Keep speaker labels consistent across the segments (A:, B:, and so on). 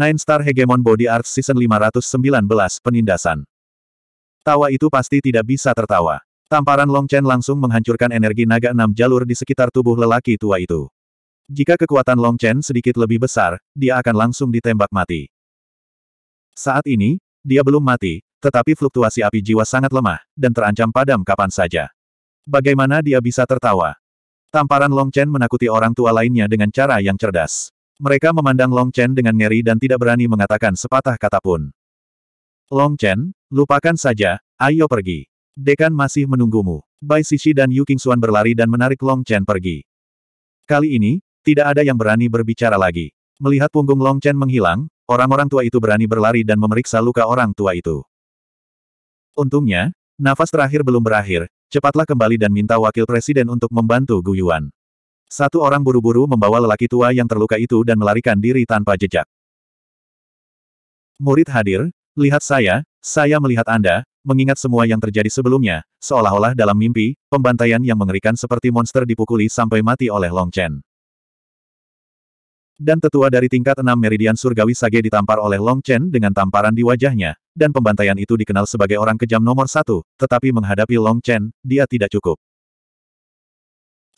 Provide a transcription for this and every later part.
A: Nine Star Hegemon Body Art Season 519 Penindasan. Tawa itu pasti tidak bisa tertawa. Tamparan Long Chen langsung menghancurkan energi naga enam jalur di sekitar tubuh lelaki tua itu. Jika kekuatan Long Chen sedikit lebih besar, dia akan langsung ditembak mati. Saat ini, dia belum mati, tetapi fluktuasi api jiwa sangat lemah, dan terancam padam kapan saja. Bagaimana dia bisa tertawa? Tamparan Long Chen menakuti orang tua lainnya dengan cara yang cerdas. Mereka memandang Long Chen dengan ngeri dan tidak berani mengatakan sepatah kata pun. Long Chen, lupakan saja, ayo pergi. Dekan masih menunggumu. Bai Sisi dan Yu Qingxuan berlari dan menarik Long Chen pergi. Kali ini, tidak ada yang berani berbicara lagi. Melihat punggung Long Chen menghilang, orang-orang tua itu berani berlari dan memeriksa luka orang tua itu. Untungnya, nafas terakhir belum berakhir, cepatlah kembali dan minta wakil presiden untuk membantu Gu Guyuan. Satu orang buru-buru membawa lelaki tua yang terluka itu dan melarikan diri tanpa jejak. Murid hadir, lihat saya, saya melihat Anda, mengingat semua yang terjadi sebelumnya, seolah-olah dalam mimpi, pembantaian yang mengerikan seperti monster dipukuli sampai mati oleh Long Chen. Dan tetua dari tingkat enam Meridian Surgawi Sage ditampar oleh Long Chen dengan tamparan di wajahnya, dan pembantaian itu dikenal sebagai orang kejam nomor satu, tetapi menghadapi Long Chen, dia tidak cukup.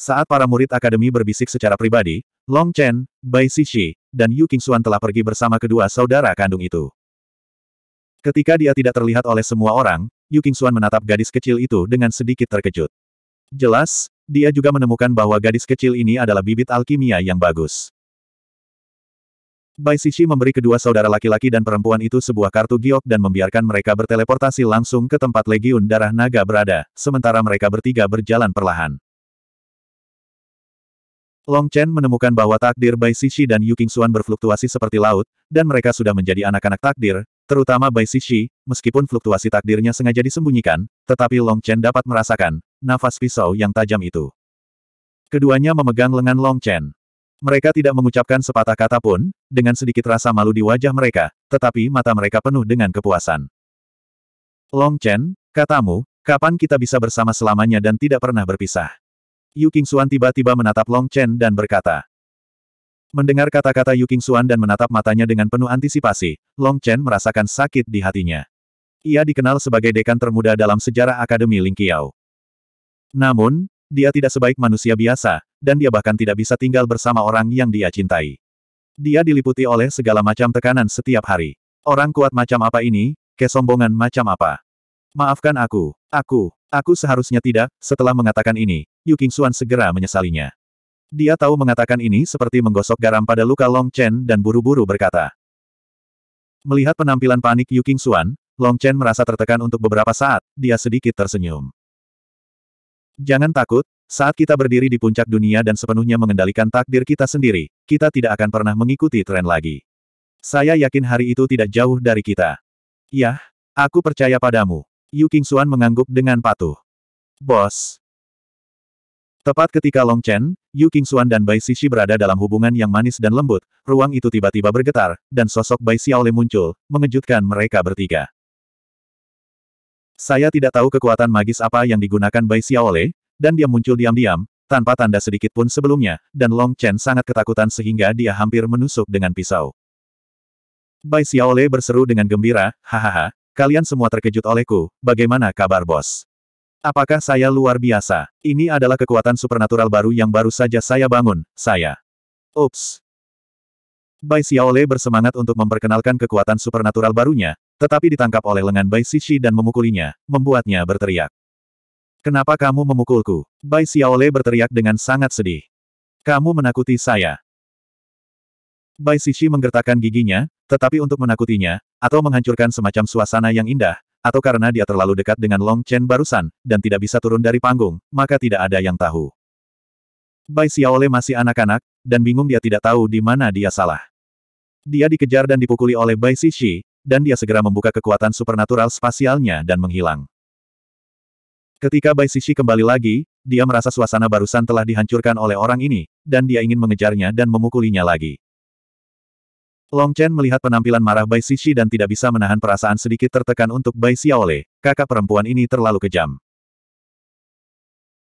A: Saat para murid akademi berbisik secara pribadi, Long Chen, Bai Sisi, dan Yu Qingxuan telah pergi bersama kedua saudara kandung itu. Ketika dia tidak terlihat oleh semua orang, Yu Qingxuan menatap gadis kecil itu dengan sedikit terkejut. Jelas, dia juga menemukan bahwa gadis kecil ini adalah bibit alkimia yang bagus. Bai Sisi memberi kedua saudara laki-laki dan perempuan itu sebuah kartu giok dan membiarkan mereka berteleportasi langsung ke tempat Legiun Darah Naga berada, sementara mereka bertiga berjalan perlahan. Long Chen menemukan bahwa takdir Bai Sishi dan Yu Qingxuan berfluktuasi seperti laut, dan mereka sudah menjadi anak-anak takdir, terutama Bai Sishi, meskipun fluktuasi takdirnya sengaja disembunyikan, tetapi Long Chen dapat merasakan nafas pisau yang tajam itu. Keduanya memegang lengan Long Chen. Mereka tidak mengucapkan sepatah kata pun, dengan sedikit rasa malu di wajah mereka, tetapi mata mereka penuh dengan kepuasan. Long Chen, katamu, kapan kita bisa bersama selamanya dan tidak pernah berpisah? Yu Xuan tiba-tiba menatap Long Chen dan berkata. Mendengar kata-kata Yu Xuan dan menatap matanya dengan penuh antisipasi, Long Chen merasakan sakit di hatinya. Ia dikenal sebagai dekan termuda dalam sejarah Akademi Ling Lingqiao. Namun, dia tidak sebaik manusia biasa, dan dia bahkan tidak bisa tinggal bersama orang yang dia cintai. Dia diliputi oleh segala macam tekanan setiap hari. Orang kuat macam apa ini, kesombongan macam apa. Maafkan aku, aku, Aku seharusnya tidak, setelah mengatakan ini, Yu Qingxuan segera menyesalinya. Dia tahu mengatakan ini seperti menggosok garam pada luka Long Chen dan buru-buru berkata. Melihat penampilan panik Yu Qingxuan, Long Chen merasa tertekan untuk beberapa saat, dia sedikit tersenyum. Jangan takut, saat kita berdiri di puncak dunia dan sepenuhnya mengendalikan takdir kita sendiri, kita tidak akan pernah mengikuti tren lagi. Saya yakin hari itu tidak jauh dari kita. Yah, aku percaya padamu. Yu King Xuan mengangguk dengan patuh. Bos. Tepat ketika Long Chen, Yu King Xuan dan Bai Xixi berada dalam hubungan yang manis dan lembut, ruang itu tiba-tiba bergetar, dan sosok Bai Xiaole muncul, mengejutkan mereka bertiga. Saya tidak tahu kekuatan magis apa yang digunakan Bai Xiaole, dan dia muncul diam-diam, tanpa tanda sedikit pun sebelumnya, dan Long Chen sangat ketakutan sehingga dia hampir menusuk dengan pisau. Bai Xiaole berseru dengan gembira, hahaha, Kalian semua terkejut olehku, bagaimana kabar bos? Apakah saya luar biasa? Ini adalah kekuatan supernatural baru yang baru saja saya bangun, saya. Ups. Bai Xiaole bersemangat untuk memperkenalkan kekuatan supernatural barunya, tetapi ditangkap oleh lengan Bai Sishi dan memukulinya, membuatnya berteriak. Kenapa kamu memukulku? Bai Xiaole berteriak dengan sangat sedih. Kamu menakuti saya. Bai Sishi menggertakkan giginya, tetapi untuk menakutinya, atau menghancurkan semacam suasana yang indah, atau karena dia terlalu dekat dengan Long Chen barusan, dan tidak bisa turun dari panggung, maka tidak ada yang tahu. Bai Xiaole masih anak-anak, dan bingung dia tidak tahu di mana dia salah. Dia dikejar dan dipukuli oleh Bai Xixi, dan dia segera membuka kekuatan supernatural spasialnya dan menghilang. Ketika Bai Xixi kembali lagi, dia merasa suasana barusan telah dihancurkan oleh orang ini, dan dia ingin mengejarnya dan memukulinya lagi. Long Chen melihat penampilan marah Bai Xixi dan tidak bisa menahan perasaan sedikit tertekan untuk Bai Xiaole, kakak perempuan ini terlalu kejam.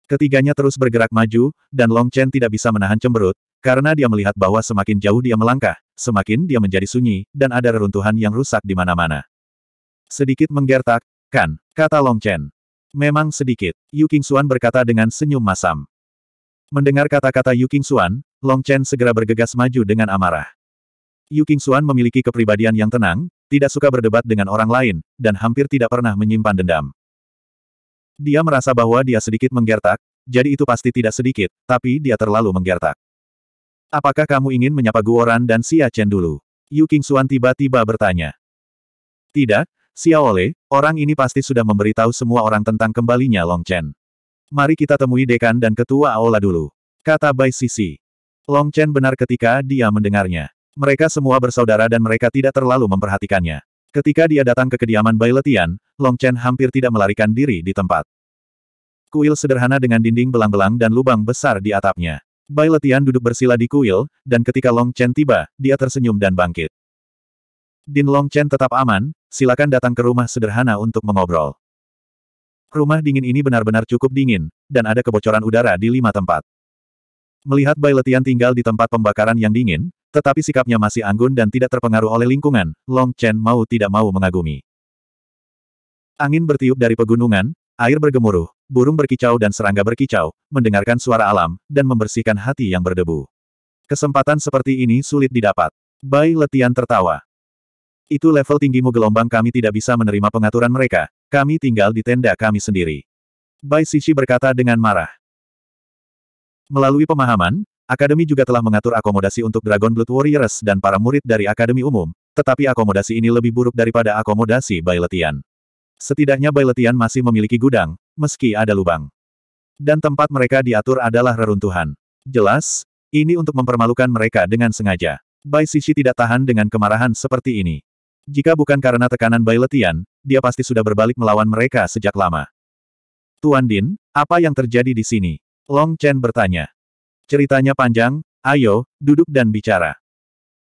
A: Ketiganya terus bergerak maju, dan Long Chen tidak bisa menahan cemberut, karena dia melihat bahwa semakin jauh dia melangkah, semakin dia menjadi sunyi, dan ada reruntuhan yang rusak di mana-mana. Sedikit menggertak, kan, kata Long Chen. Memang sedikit, Yu Xuan berkata dengan senyum masam. Mendengar kata-kata Yu Xuan, Long Chen segera bergegas maju dengan amarah. Yu King Xuan memiliki kepribadian yang tenang, tidak suka berdebat dengan orang lain, dan hampir tidak pernah menyimpan dendam. Dia merasa bahwa dia sedikit menggertak, jadi itu pasti tidak sedikit, tapi dia terlalu menggertak. Apakah kamu ingin menyapa Guoran dan Xia Chen dulu? Yu King Xuan tiba-tiba bertanya. Tidak, Xia Ole, orang ini pasti sudah memberitahu semua orang tentang kembalinya Long Chen. Mari kita temui dekan dan ketua Aula dulu. Kata Bai Sisi. Long Chen benar ketika dia mendengarnya. Mereka semua bersaudara dan mereka tidak terlalu memperhatikannya. Ketika dia datang ke kediaman Bai Letian, Long Chen hampir tidak melarikan diri di tempat. Kuil sederhana dengan dinding belang-belang dan lubang besar di atapnya. Bai Letian duduk bersila di kuil, dan ketika Long Chen tiba, dia tersenyum dan bangkit. Din Long Chen tetap aman, silakan datang ke rumah sederhana untuk mengobrol. Rumah dingin ini benar-benar cukup dingin, dan ada kebocoran udara di lima tempat. Melihat Bai Letian tinggal di tempat pembakaran yang dingin, tetapi sikapnya masih anggun dan tidak terpengaruh oleh lingkungan, Long Chen mau tidak mau mengagumi. Angin bertiup dari pegunungan, air bergemuruh, burung berkicau dan serangga berkicau, mendengarkan suara alam, dan membersihkan hati yang berdebu. Kesempatan seperti ini sulit didapat. Bai Letian tertawa. Itu level tinggimu gelombang kami tidak bisa menerima pengaturan mereka, kami tinggal di tenda kami sendiri. Bai Sisi berkata dengan marah. Melalui pemahaman, Akademi juga telah mengatur akomodasi untuk Dragon Blood Warriors dan para murid dari Akademi Umum, tetapi akomodasi ini lebih buruk daripada akomodasi Bailetian. Setidaknya Bailetian masih memiliki gudang, meski ada lubang. Dan tempat mereka diatur adalah reruntuhan. Jelas, ini untuk mempermalukan mereka dengan sengaja. Bai Sishi tidak tahan dengan kemarahan seperti ini. Jika bukan karena tekanan Bailetian, dia pasti sudah berbalik melawan mereka sejak lama. Tuan Din, apa yang terjadi di sini? Long Chen bertanya. Ceritanya panjang, ayo, duduk dan bicara.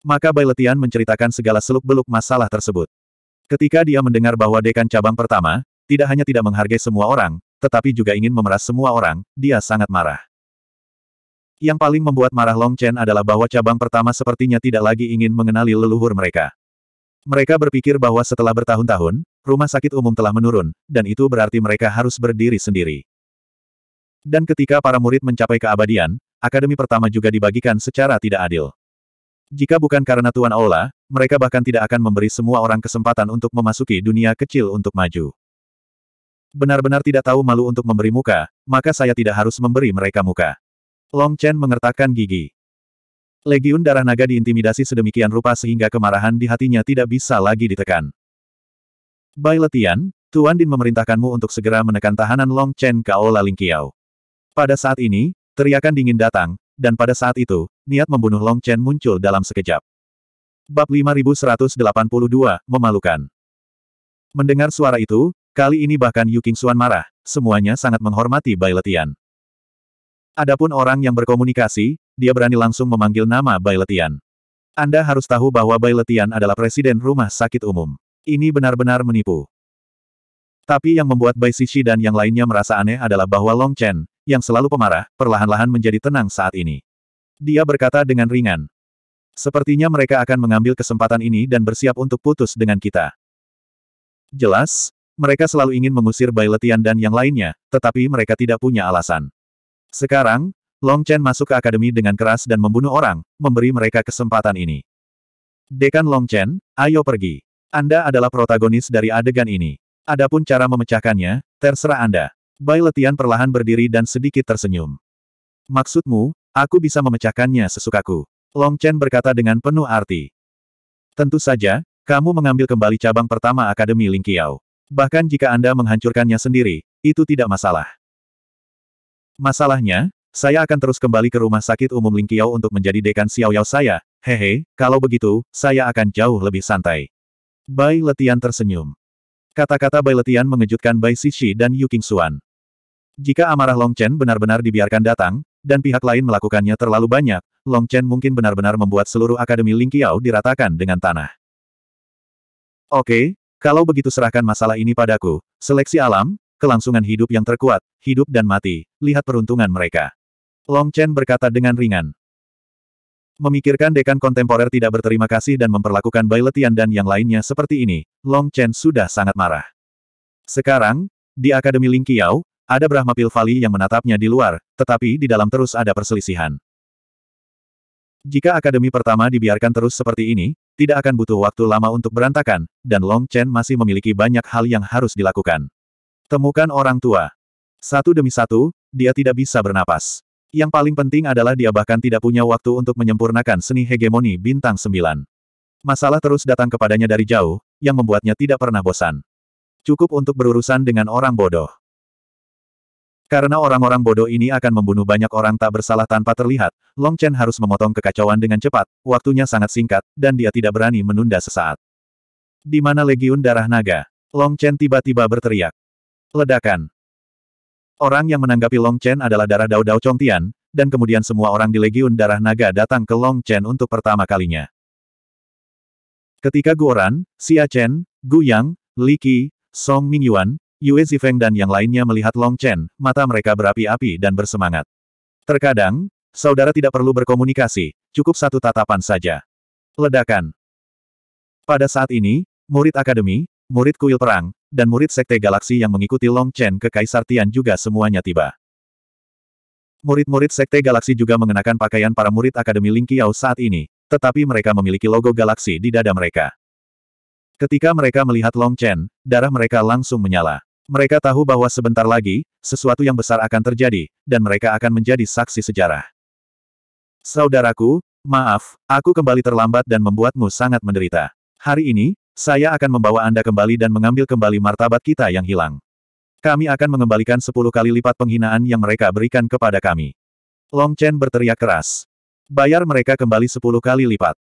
A: Maka Bailetian menceritakan segala seluk-beluk masalah tersebut. Ketika dia mendengar bahwa dekan cabang pertama, tidak hanya tidak menghargai semua orang, tetapi juga ingin memeras semua orang, dia sangat marah. Yang paling membuat marah Long Chen adalah bahwa cabang pertama sepertinya tidak lagi ingin mengenali leluhur mereka. Mereka berpikir bahwa setelah bertahun-tahun, rumah sakit umum telah menurun, dan itu berarti mereka harus berdiri sendiri. Dan ketika para murid mencapai keabadian, akademi pertama juga dibagikan secara tidak adil. Jika bukan karena Tuan Aula, mereka bahkan tidak akan memberi semua orang kesempatan untuk memasuki dunia kecil untuk maju. Benar-benar tidak tahu malu untuk memberi muka, maka saya tidak harus memberi mereka muka. Long Chen mengertakkan gigi. Legiun darah naga diintimidasi sedemikian rupa sehingga kemarahan di hatinya tidak bisa lagi ditekan. Bai Letian, Tuan Din memerintahkanmu untuk segera menekan tahanan Long Chen ke Aula Lingqiao. Pada saat ini, Teriakan dingin datang, dan pada saat itu, niat membunuh Long Chen muncul dalam sekejap. Bab 5182, memalukan. Mendengar suara itu, kali ini bahkan Yu Suan marah, semuanya sangat menghormati Bai Letian. Adapun orang yang berkomunikasi, dia berani langsung memanggil nama Bai Letian. Anda harus tahu bahwa Bai Letian adalah presiden rumah sakit umum. Ini benar-benar menipu. Tapi yang membuat Bai Sishi dan yang lainnya merasa aneh adalah bahwa Long Chen, yang selalu pemarah, perlahan-lahan menjadi tenang saat ini. Dia berkata dengan ringan. Sepertinya mereka akan mengambil kesempatan ini dan bersiap untuk putus dengan kita. Jelas, mereka selalu ingin mengusir Bai Letian dan yang lainnya, tetapi mereka tidak punya alasan. Sekarang, Long Chen masuk ke akademi dengan keras dan membunuh orang, memberi mereka kesempatan ini. Dekan Long Chen, ayo pergi. Anda adalah protagonis dari adegan ini. Adapun cara memecahkannya, terserah Anda. Bai Letian perlahan berdiri dan sedikit tersenyum. Maksudmu, aku bisa memecahkannya sesukaku. Long Chen berkata dengan penuh arti. Tentu saja, kamu mengambil kembali cabang pertama Akademi Ling Lingqiao. Bahkan jika Anda menghancurkannya sendiri, itu tidak masalah. Masalahnya, saya akan terus kembali ke rumah sakit umum Ling Lingqiao untuk menjadi dekan Xiaoyao saya, hehe, kalau begitu, saya akan jauh lebih santai. Bai Letian tersenyum. Kata-kata Bai Letian mengejutkan Bai Sishi dan Yu Xuan. Jika amarah Long Chen benar-benar dibiarkan datang, dan pihak lain melakukannya terlalu banyak, Long Chen mungkin benar-benar membuat seluruh Akademi Ling Qiao diratakan dengan tanah. Oke, kalau begitu serahkan masalah ini padaku, seleksi alam, kelangsungan hidup yang terkuat, hidup dan mati, lihat peruntungan mereka. Long Chen berkata dengan ringan. Memikirkan dekan kontemporer tidak berterima kasih dan memperlakukan Bai Letian dan yang lainnya seperti ini, Long Chen sudah sangat marah. Sekarang, di Akademi Ling Qiao, ada Brahma Pilvali yang menatapnya di luar, tetapi di dalam terus ada perselisihan. Jika akademi pertama dibiarkan terus seperti ini, tidak akan butuh waktu lama untuk berantakan, dan Long Chen masih memiliki banyak hal yang harus dilakukan. Temukan orang tua. Satu demi satu, dia tidak bisa bernapas. Yang paling penting adalah dia bahkan tidak punya waktu untuk menyempurnakan seni hegemoni bintang sembilan. Masalah terus datang kepadanya dari jauh, yang membuatnya tidak pernah bosan. Cukup untuk berurusan dengan orang bodoh. Karena orang-orang bodoh ini akan membunuh banyak orang tak bersalah tanpa terlihat, Long Chen harus memotong kekacauan dengan cepat, waktunya sangat singkat, dan dia tidak berani menunda sesaat. Di mana Legiun Darah Naga? Long Chen tiba-tiba berteriak. Ledakan. Orang yang menanggapi Long Chen adalah darah Dao Dao Chongtian, dan kemudian semua orang di Legiun Darah Naga datang ke Long Chen untuk pertama kalinya. Ketika Guoran, Xia Chen, Gu Yang, Li Qi, Song Mingyuan, Yue Zifeng dan yang lainnya melihat Long Chen, mata mereka berapi-api dan bersemangat. Terkadang, saudara tidak perlu berkomunikasi, cukup satu tatapan saja. Ledakan. Pada saat ini, murid akademi, murid kuil perang, dan murid sekte galaksi yang mengikuti Long Chen ke Kaisar Tian juga semuanya tiba. Murid-murid sekte galaksi juga mengenakan pakaian para murid akademi Ling Qiao saat ini, tetapi mereka memiliki logo galaksi di dada mereka. Ketika mereka melihat Long Chen, darah mereka langsung menyala. Mereka tahu bahwa sebentar lagi, sesuatu yang besar akan terjadi, dan mereka akan menjadi saksi sejarah. Saudaraku, maaf, aku kembali terlambat dan membuatmu sangat menderita. Hari ini, saya akan membawa Anda kembali dan mengambil kembali martabat kita yang hilang. Kami akan mengembalikan sepuluh kali lipat penghinaan yang mereka berikan kepada kami. Long Chen berteriak keras. Bayar mereka kembali sepuluh kali lipat.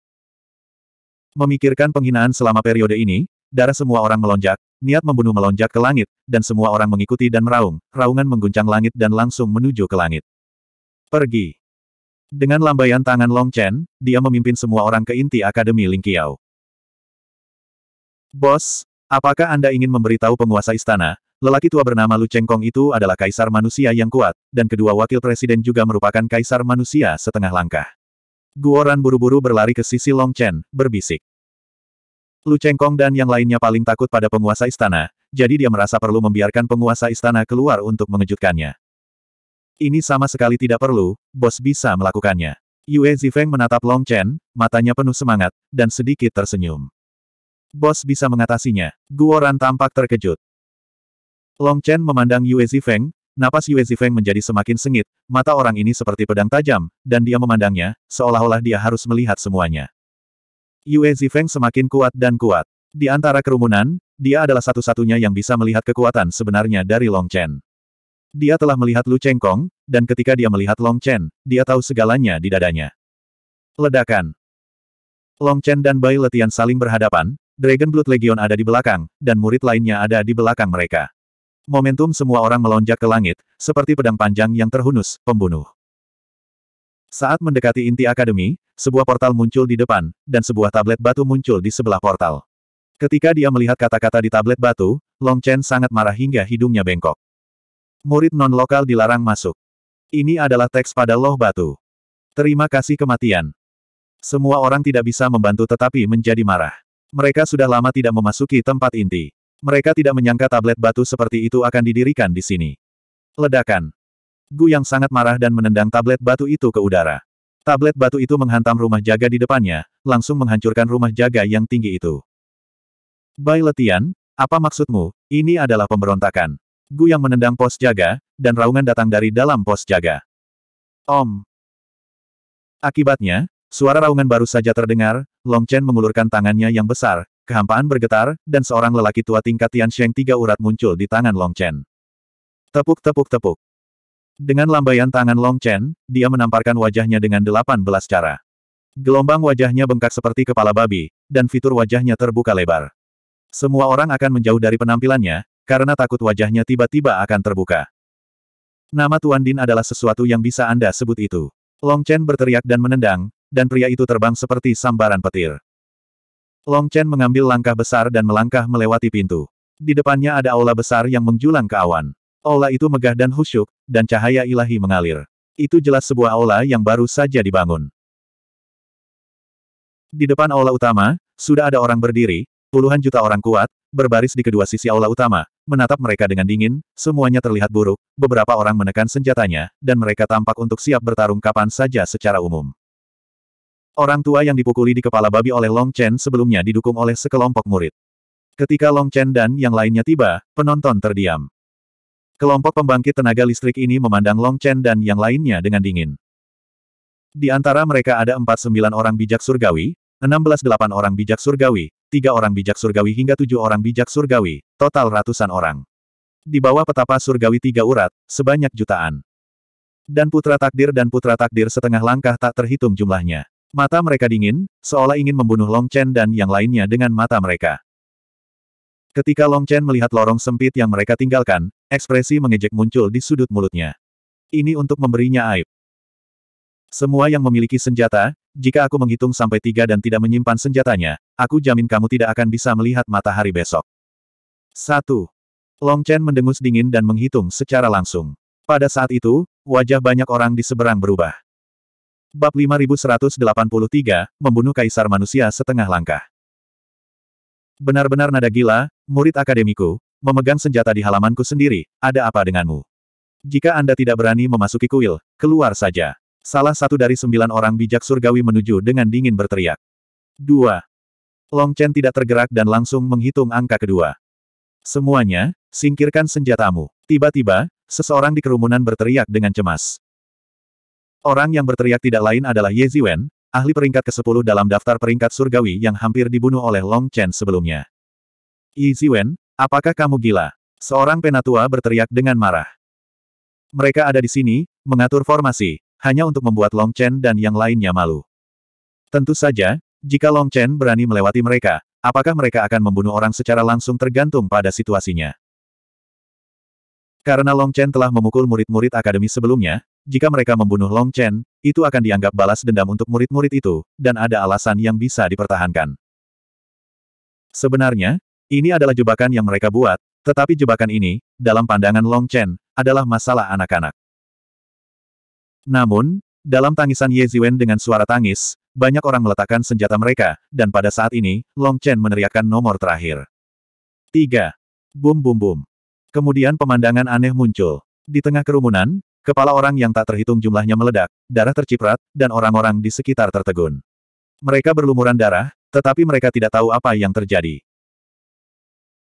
A: Memikirkan penghinaan selama periode ini, Darah semua orang melonjak, niat membunuh melonjak ke langit, dan semua orang mengikuti dan meraung, raungan mengguncang langit dan langsung menuju ke langit. Pergi. Dengan lambaian tangan Long Chen, dia memimpin semua orang ke inti Akademi Ling Lingqiao. Bos, apakah Anda ingin memberitahu penguasa istana, lelaki tua bernama Lu Chengkong itu adalah kaisar manusia yang kuat, dan kedua wakil presiden juga merupakan kaisar manusia setengah langkah. Guoran buru-buru berlari ke sisi Long Chen, berbisik. Lu Chengkong dan yang lainnya paling takut pada penguasa istana, jadi dia merasa perlu membiarkan penguasa istana keluar untuk mengejutkannya. Ini sama sekali tidak perlu, bos bisa melakukannya. Yue Zifeng menatap Long Chen, matanya penuh semangat, dan sedikit tersenyum. Bos bisa mengatasinya. Guoran tampak terkejut. Long Chen memandang Yue Zifeng, napas Yue Zifeng menjadi semakin sengit, mata orang ini seperti pedang tajam, dan dia memandangnya, seolah-olah dia harus melihat semuanya. Yue Zifeng semakin kuat dan kuat. Di antara kerumunan, dia adalah satu-satunya yang bisa melihat kekuatan sebenarnya dari Long Chen. Dia telah melihat Lu Cheng Kong, dan ketika dia melihat Long Chen, dia tahu segalanya di dadanya. Ledakan. Long Chen dan Bai Letian saling berhadapan, Dragon Blood Legion ada di belakang, dan murid lainnya ada di belakang mereka. Momentum semua orang melonjak ke langit, seperti pedang panjang yang terhunus, pembunuh. Saat mendekati inti akademi, sebuah portal muncul di depan, dan sebuah tablet batu muncul di sebelah portal. Ketika dia melihat kata-kata di tablet batu, Long Chen sangat marah hingga hidungnya bengkok. Murid non-lokal dilarang masuk. Ini adalah teks pada loh batu. Terima kasih kematian. Semua orang tidak bisa membantu tetapi menjadi marah. Mereka sudah lama tidak memasuki tempat inti. Mereka tidak menyangka tablet batu seperti itu akan didirikan di sini. Ledakan. Gu yang sangat marah dan menendang tablet batu itu ke udara. Tablet batu itu menghantam rumah jaga di depannya, langsung menghancurkan rumah jaga yang tinggi itu. Bai Letian, apa maksudmu? Ini adalah pemberontakan. Gu yang menendang pos jaga, dan raungan datang dari dalam pos jaga. Om. Akibatnya, suara raungan baru saja terdengar, Long Chen mengulurkan tangannya yang besar, kehampaan bergetar, dan seorang lelaki tua tingkat Tian Sheng tiga urat muncul di tangan Long Chen. Tepuk tepuk tepuk. Dengan lambaian tangan Long Chen, dia menamparkan wajahnya dengan delapan belas cara. Gelombang wajahnya bengkak seperti kepala babi, dan fitur wajahnya terbuka lebar. Semua orang akan menjauh dari penampilannya, karena takut wajahnya tiba-tiba akan terbuka. Nama Tuan Din adalah sesuatu yang bisa Anda sebut itu. Long Chen berteriak dan menendang, dan pria itu terbang seperti sambaran petir. Long Chen mengambil langkah besar dan melangkah melewati pintu. Di depannya ada aula besar yang menjulang ke awan. Aula itu megah dan khusyuk, dan cahaya ilahi mengalir. Itu jelas sebuah aula yang baru saja dibangun. Di depan aula utama, sudah ada orang berdiri, puluhan juta orang kuat, berbaris di kedua sisi aula utama, menatap mereka dengan dingin, semuanya terlihat buruk, beberapa orang menekan senjatanya, dan mereka tampak untuk siap bertarung kapan saja secara umum. Orang tua yang dipukuli di kepala babi oleh Long Chen sebelumnya didukung oleh sekelompok murid. Ketika Long Chen dan yang lainnya tiba, penonton terdiam. Kelompok pembangkit tenaga listrik ini memandang Long Chen dan yang lainnya dengan dingin. Di antara mereka ada 49 orang bijak surgawi, 16 delapan orang bijak surgawi, tiga orang bijak surgawi hingga tujuh orang bijak surgawi, total ratusan orang. Di bawah petapa surgawi tiga urat, sebanyak jutaan. Dan putra takdir dan putra takdir setengah langkah tak terhitung jumlahnya. Mata mereka dingin, seolah ingin membunuh Long Chen dan yang lainnya dengan mata mereka. Ketika Long Chen melihat lorong sempit yang mereka tinggalkan, ekspresi mengejek muncul di sudut mulutnya. Ini untuk memberinya aib. Semua yang memiliki senjata, jika aku menghitung sampai tiga dan tidak menyimpan senjatanya, aku jamin kamu tidak akan bisa melihat matahari besok. Satu. Long Chen mendengus dingin dan menghitung secara langsung. Pada saat itu, wajah banyak orang di seberang berubah. Bab 5183, Membunuh Kaisar Manusia Setengah Langkah. Benar-benar nada gila, murid akademiku, memegang senjata di halamanku sendiri, ada apa denganmu? Jika Anda tidak berani memasuki kuil, keluar saja. Salah satu dari sembilan orang bijak surgawi menuju dengan dingin berteriak. Dua. Long Chen tidak tergerak dan langsung menghitung angka kedua. Semuanya, singkirkan senjatamu. Tiba-tiba, seseorang di kerumunan berteriak dengan cemas. Orang yang berteriak tidak lain adalah Ye Ziwen, ahli peringkat ke-10 dalam daftar peringkat surgawi yang hampir dibunuh oleh Long Chen sebelumnya. Yi Ziwen, apakah kamu gila? Seorang penatua berteriak dengan marah. Mereka ada di sini, mengatur formasi, hanya untuk membuat Long Chen dan yang lainnya malu. Tentu saja, jika Long Chen berani melewati mereka, apakah mereka akan membunuh orang secara langsung tergantung pada situasinya. Karena Long Chen telah memukul murid-murid akademi sebelumnya, jika mereka membunuh Long Chen, itu akan dianggap balas dendam untuk murid-murid itu, dan ada alasan yang bisa dipertahankan. Sebenarnya, ini adalah jebakan yang mereka buat, tetapi jebakan ini, dalam pandangan Long Chen, adalah masalah anak-anak. Namun, dalam tangisan Ye Ziwen dengan suara tangis, banyak orang meletakkan senjata mereka, dan pada saat ini, Long Chen meneriakkan nomor terakhir. 3. Bum bum bum. Kemudian pemandangan aneh muncul. Di tengah kerumunan, Kepala orang yang tak terhitung jumlahnya meledak, darah terciprat, dan orang-orang di sekitar tertegun. Mereka berlumuran darah, tetapi mereka tidak tahu apa yang terjadi.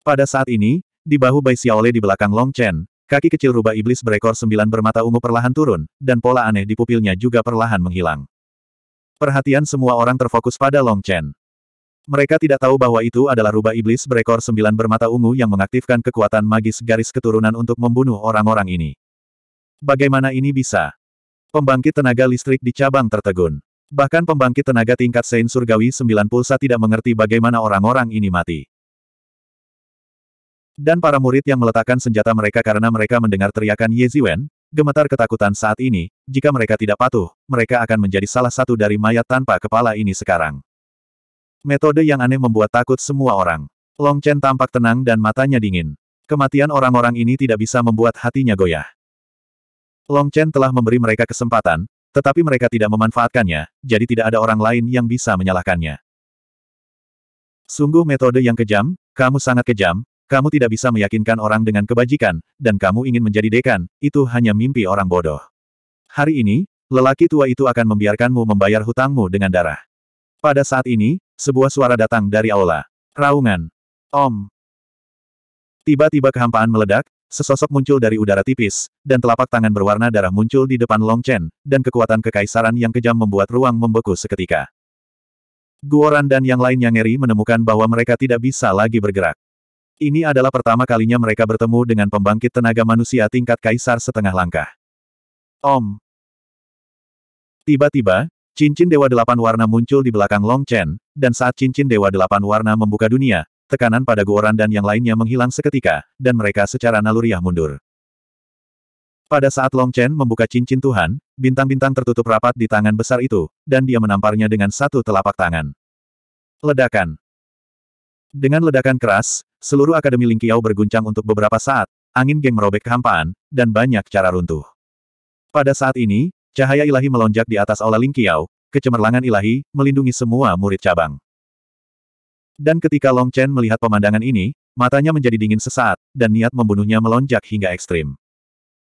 A: Pada saat ini, di bahu Bai Xiaole di belakang Long Chen, kaki kecil rubah iblis berekor sembilan bermata ungu perlahan turun, dan pola aneh di pupilnya juga perlahan menghilang. Perhatian semua orang terfokus pada Long Chen. Mereka tidak tahu bahwa itu adalah rubah iblis berekor sembilan bermata ungu yang mengaktifkan kekuatan magis garis keturunan untuk membunuh orang-orang ini. Bagaimana ini bisa? Pembangkit tenaga listrik di cabang tertegun. Bahkan pembangkit tenaga tingkat Sein Surgawi 9 Pulsa tidak mengerti bagaimana orang-orang ini mati. Dan para murid yang meletakkan senjata mereka karena mereka mendengar teriakan Ye Ziwen, gemetar ketakutan saat ini, jika mereka tidak patuh, mereka akan menjadi salah satu dari mayat tanpa kepala ini sekarang. Metode yang aneh membuat takut semua orang. Long Chen tampak tenang dan matanya dingin. Kematian orang-orang ini tidak bisa membuat hatinya goyah. Long Chen telah memberi mereka kesempatan, tetapi mereka tidak memanfaatkannya, jadi tidak ada orang lain yang bisa menyalahkannya. Sungguh metode yang kejam, kamu sangat kejam, kamu tidak bisa meyakinkan orang dengan kebajikan, dan kamu ingin menjadi dekan, itu hanya mimpi orang bodoh. Hari ini, lelaki tua itu akan membiarkanmu membayar hutangmu dengan darah. Pada saat ini, sebuah suara datang dari aula. Raungan. Om. Tiba-tiba kehampaan meledak, Sesosok muncul dari udara tipis, dan telapak tangan berwarna darah muncul di depan Long Chen, dan kekuatan kekaisaran yang kejam membuat ruang membeku seketika. Guoran dan yang lainnya ngeri menemukan bahwa mereka tidak bisa lagi bergerak. Ini adalah pertama kalinya mereka bertemu dengan pembangkit tenaga manusia tingkat kaisar setengah langkah. Om. Tiba-tiba, cincin Dewa Delapan Warna muncul di belakang Long Chen, dan saat cincin Dewa Delapan Warna membuka dunia, tekanan pada Guoran dan yang lainnya menghilang seketika, dan mereka secara naluriah mundur. Pada saat Long Chen membuka cincin Tuhan, bintang-bintang tertutup rapat di tangan besar itu, dan dia menamparnya dengan satu telapak tangan. Ledakan. Dengan ledakan keras, seluruh Akademi Lingqiao berguncang untuk beberapa saat, angin geng merobek kehampaan, dan banyak cara runtuh. Pada saat ini, cahaya ilahi melonjak di atas aula Lingqiao, kecemerlangan ilahi melindungi semua murid cabang. Dan ketika Long Chen melihat pemandangan ini, matanya menjadi dingin sesaat, dan niat membunuhnya melonjak hingga ekstrim.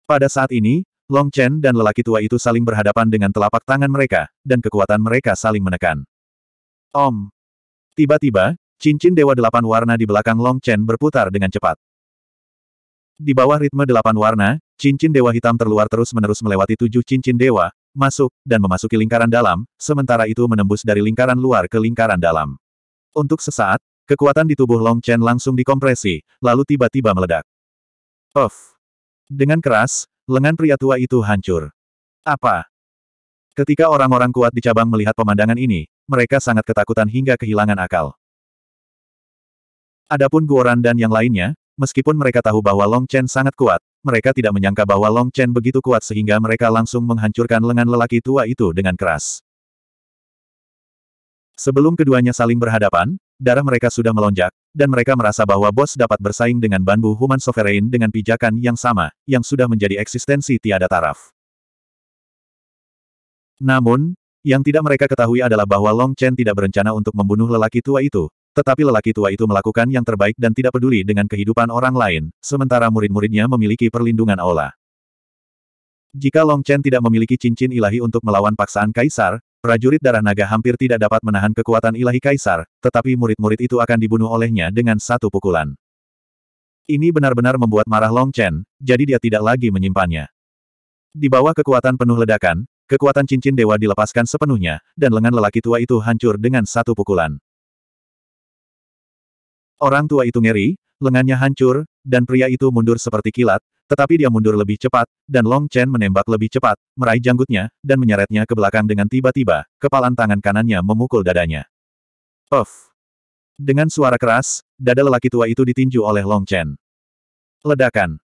A: Pada saat ini, Long Chen dan lelaki tua itu saling berhadapan dengan telapak tangan mereka, dan kekuatan mereka saling menekan. Om! Tiba-tiba, cincin Dewa Delapan Warna di belakang Long Chen berputar dengan cepat. Di bawah ritme delapan warna, cincin dewa hitam terluar terus-menerus melewati tujuh cincin dewa, masuk, dan memasuki lingkaran dalam, sementara itu menembus dari lingkaran luar ke lingkaran dalam. Untuk sesaat, kekuatan di tubuh Long Chen langsung dikompresi, lalu tiba-tiba meledak. Off. Dengan keras, lengan pria tua itu hancur. Apa? Ketika orang-orang kuat di cabang melihat pemandangan ini, mereka sangat ketakutan hingga kehilangan akal. Adapun Guoran dan yang lainnya, meskipun mereka tahu bahwa Long Chen sangat kuat, mereka tidak menyangka bahwa Long Chen begitu kuat sehingga mereka langsung menghancurkan lengan lelaki tua itu dengan keras. Sebelum keduanya saling berhadapan, darah mereka sudah melonjak, dan mereka merasa bahwa bos dapat bersaing dengan bambu Human Sovereign dengan pijakan yang sama, yang sudah menjadi eksistensi tiada taraf. Namun, yang tidak mereka ketahui adalah bahwa Long Chen tidak berencana untuk membunuh lelaki tua itu, tetapi lelaki tua itu melakukan yang terbaik dan tidak peduli dengan kehidupan orang lain, sementara murid-muridnya memiliki perlindungan aula. Jika Long Chen tidak memiliki cincin ilahi untuk melawan paksaan kaisar, prajurit darah naga hampir tidak dapat menahan kekuatan ilahi kaisar, tetapi murid-murid itu akan dibunuh olehnya dengan satu pukulan. Ini benar-benar membuat marah Long Chen, jadi dia tidak lagi menyimpannya. Di bawah kekuatan penuh ledakan, kekuatan cincin dewa dilepaskan sepenuhnya, dan lengan lelaki tua itu hancur dengan satu pukulan. Orang tua itu ngeri, lengannya hancur, dan pria itu mundur seperti kilat, tetapi dia mundur lebih cepat, dan Long Chen menembak lebih cepat, meraih janggutnya, dan menyeretnya ke belakang dengan tiba-tiba, kepalan tangan kanannya memukul dadanya. Of! Dengan suara keras, dada lelaki tua itu ditinju oleh Long Chen. Ledakan!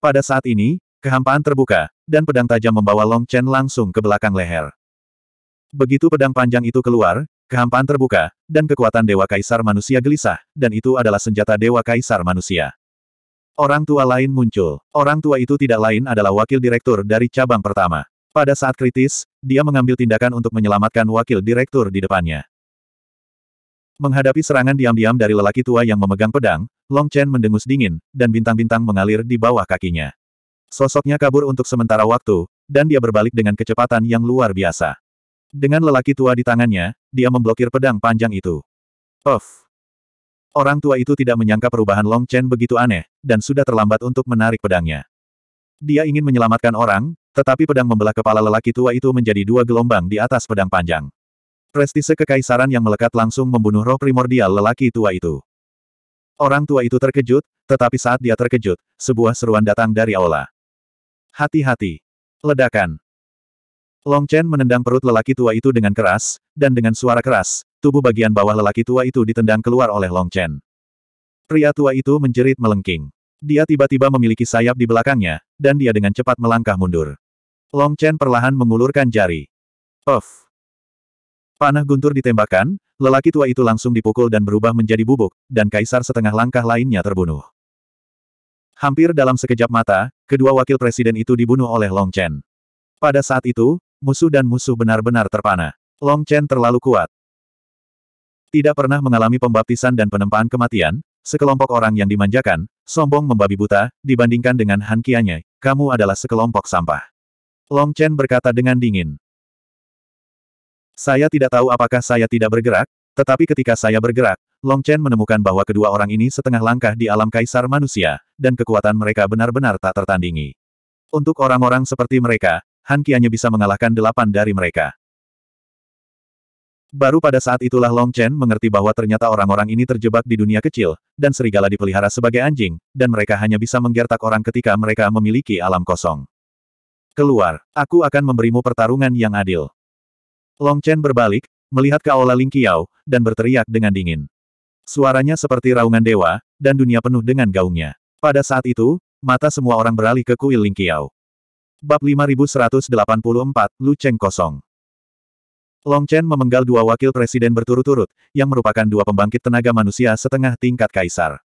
A: Pada saat ini, kehampaan terbuka, dan pedang tajam membawa Long Chen langsung ke belakang leher. Begitu pedang panjang itu keluar, Kehampaan terbuka, dan kekuatan Dewa Kaisar Manusia gelisah, dan itu adalah senjata Dewa Kaisar Manusia. Orang tua lain muncul. Orang tua itu tidak lain adalah wakil direktur dari cabang pertama. Pada saat kritis, dia mengambil tindakan untuk menyelamatkan wakil direktur di depannya. Menghadapi serangan diam-diam dari lelaki tua yang memegang pedang, Long Chen mendengus dingin, dan bintang-bintang mengalir di bawah kakinya. Sosoknya kabur untuk sementara waktu, dan dia berbalik dengan kecepatan yang luar biasa. Dengan lelaki tua di tangannya, dia memblokir pedang panjang itu. Of! Orang tua itu tidak menyangka perubahan Long Chen begitu aneh, dan sudah terlambat untuk menarik pedangnya. Dia ingin menyelamatkan orang, tetapi pedang membelah kepala lelaki tua itu menjadi dua gelombang di atas pedang panjang. Prestise kekaisaran yang melekat langsung membunuh roh primordial lelaki tua itu. Orang tua itu terkejut, tetapi saat dia terkejut, sebuah seruan datang dari aula. Hati-hati. Ledakan. Long Chen menendang perut lelaki tua itu dengan keras, dan dengan suara keras, tubuh bagian bawah lelaki tua itu ditendang keluar oleh Long Chen. Pria tua itu menjerit melengking. Dia tiba-tiba memiliki sayap di belakangnya, dan dia dengan cepat melangkah mundur. Long Chen perlahan mengulurkan jari. Puff! Panah guntur ditembakkan, lelaki tua itu langsung dipukul dan berubah menjadi bubuk, dan kaisar setengah langkah lainnya terbunuh. Hampir dalam sekejap mata, kedua wakil presiden itu dibunuh oleh Long Chen. Pada saat itu, musuh dan musuh benar-benar terpana. Long Chen terlalu kuat. Tidak pernah mengalami pembaptisan dan penempaan kematian, sekelompok orang yang dimanjakan, sombong membabi buta, dibandingkan dengan Han Qianye, kamu adalah sekelompok sampah. Long Chen berkata dengan dingin. Saya tidak tahu apakah saya tidak bergerak, tetapi ketika saya bergerak, Long Chen menemukan bahwa kedua orang ini setengah langkah di alam kaisar manusia, dan kekuatan mereka benar-benar tak tertandingi. Untuk orang-orang seperti mereka, Han Qiannya bisa mengalahkan delapan dari mereka. Baru pada saat itulah Long Chen mengerti bahwa ternyata orang-orang ini terjebak di dunia kecil, dan serigala dipelihara sebagai anjing, dan mereka hanya bisa menggertak orang ketika mereka memiliki alam kosong. Keluar, aku akan memberimu pertarungan yang adil. Long Chen berbalik, melihat ke Aula Ling Qiao, dan berteriak dengan dingin. Suaranya seperti raungan dewa, dan dunia penuh dengan gaungnya. Pada saat itu, mata semua orang beralih ke kuil Ling Qiao. Bab 5184, Lu Cheng kosong. Long Chen memenggal dua wakil presiden berturut-turut, yang merupakan dua pembangkit tenaga manusia setengah tingkat kaisar.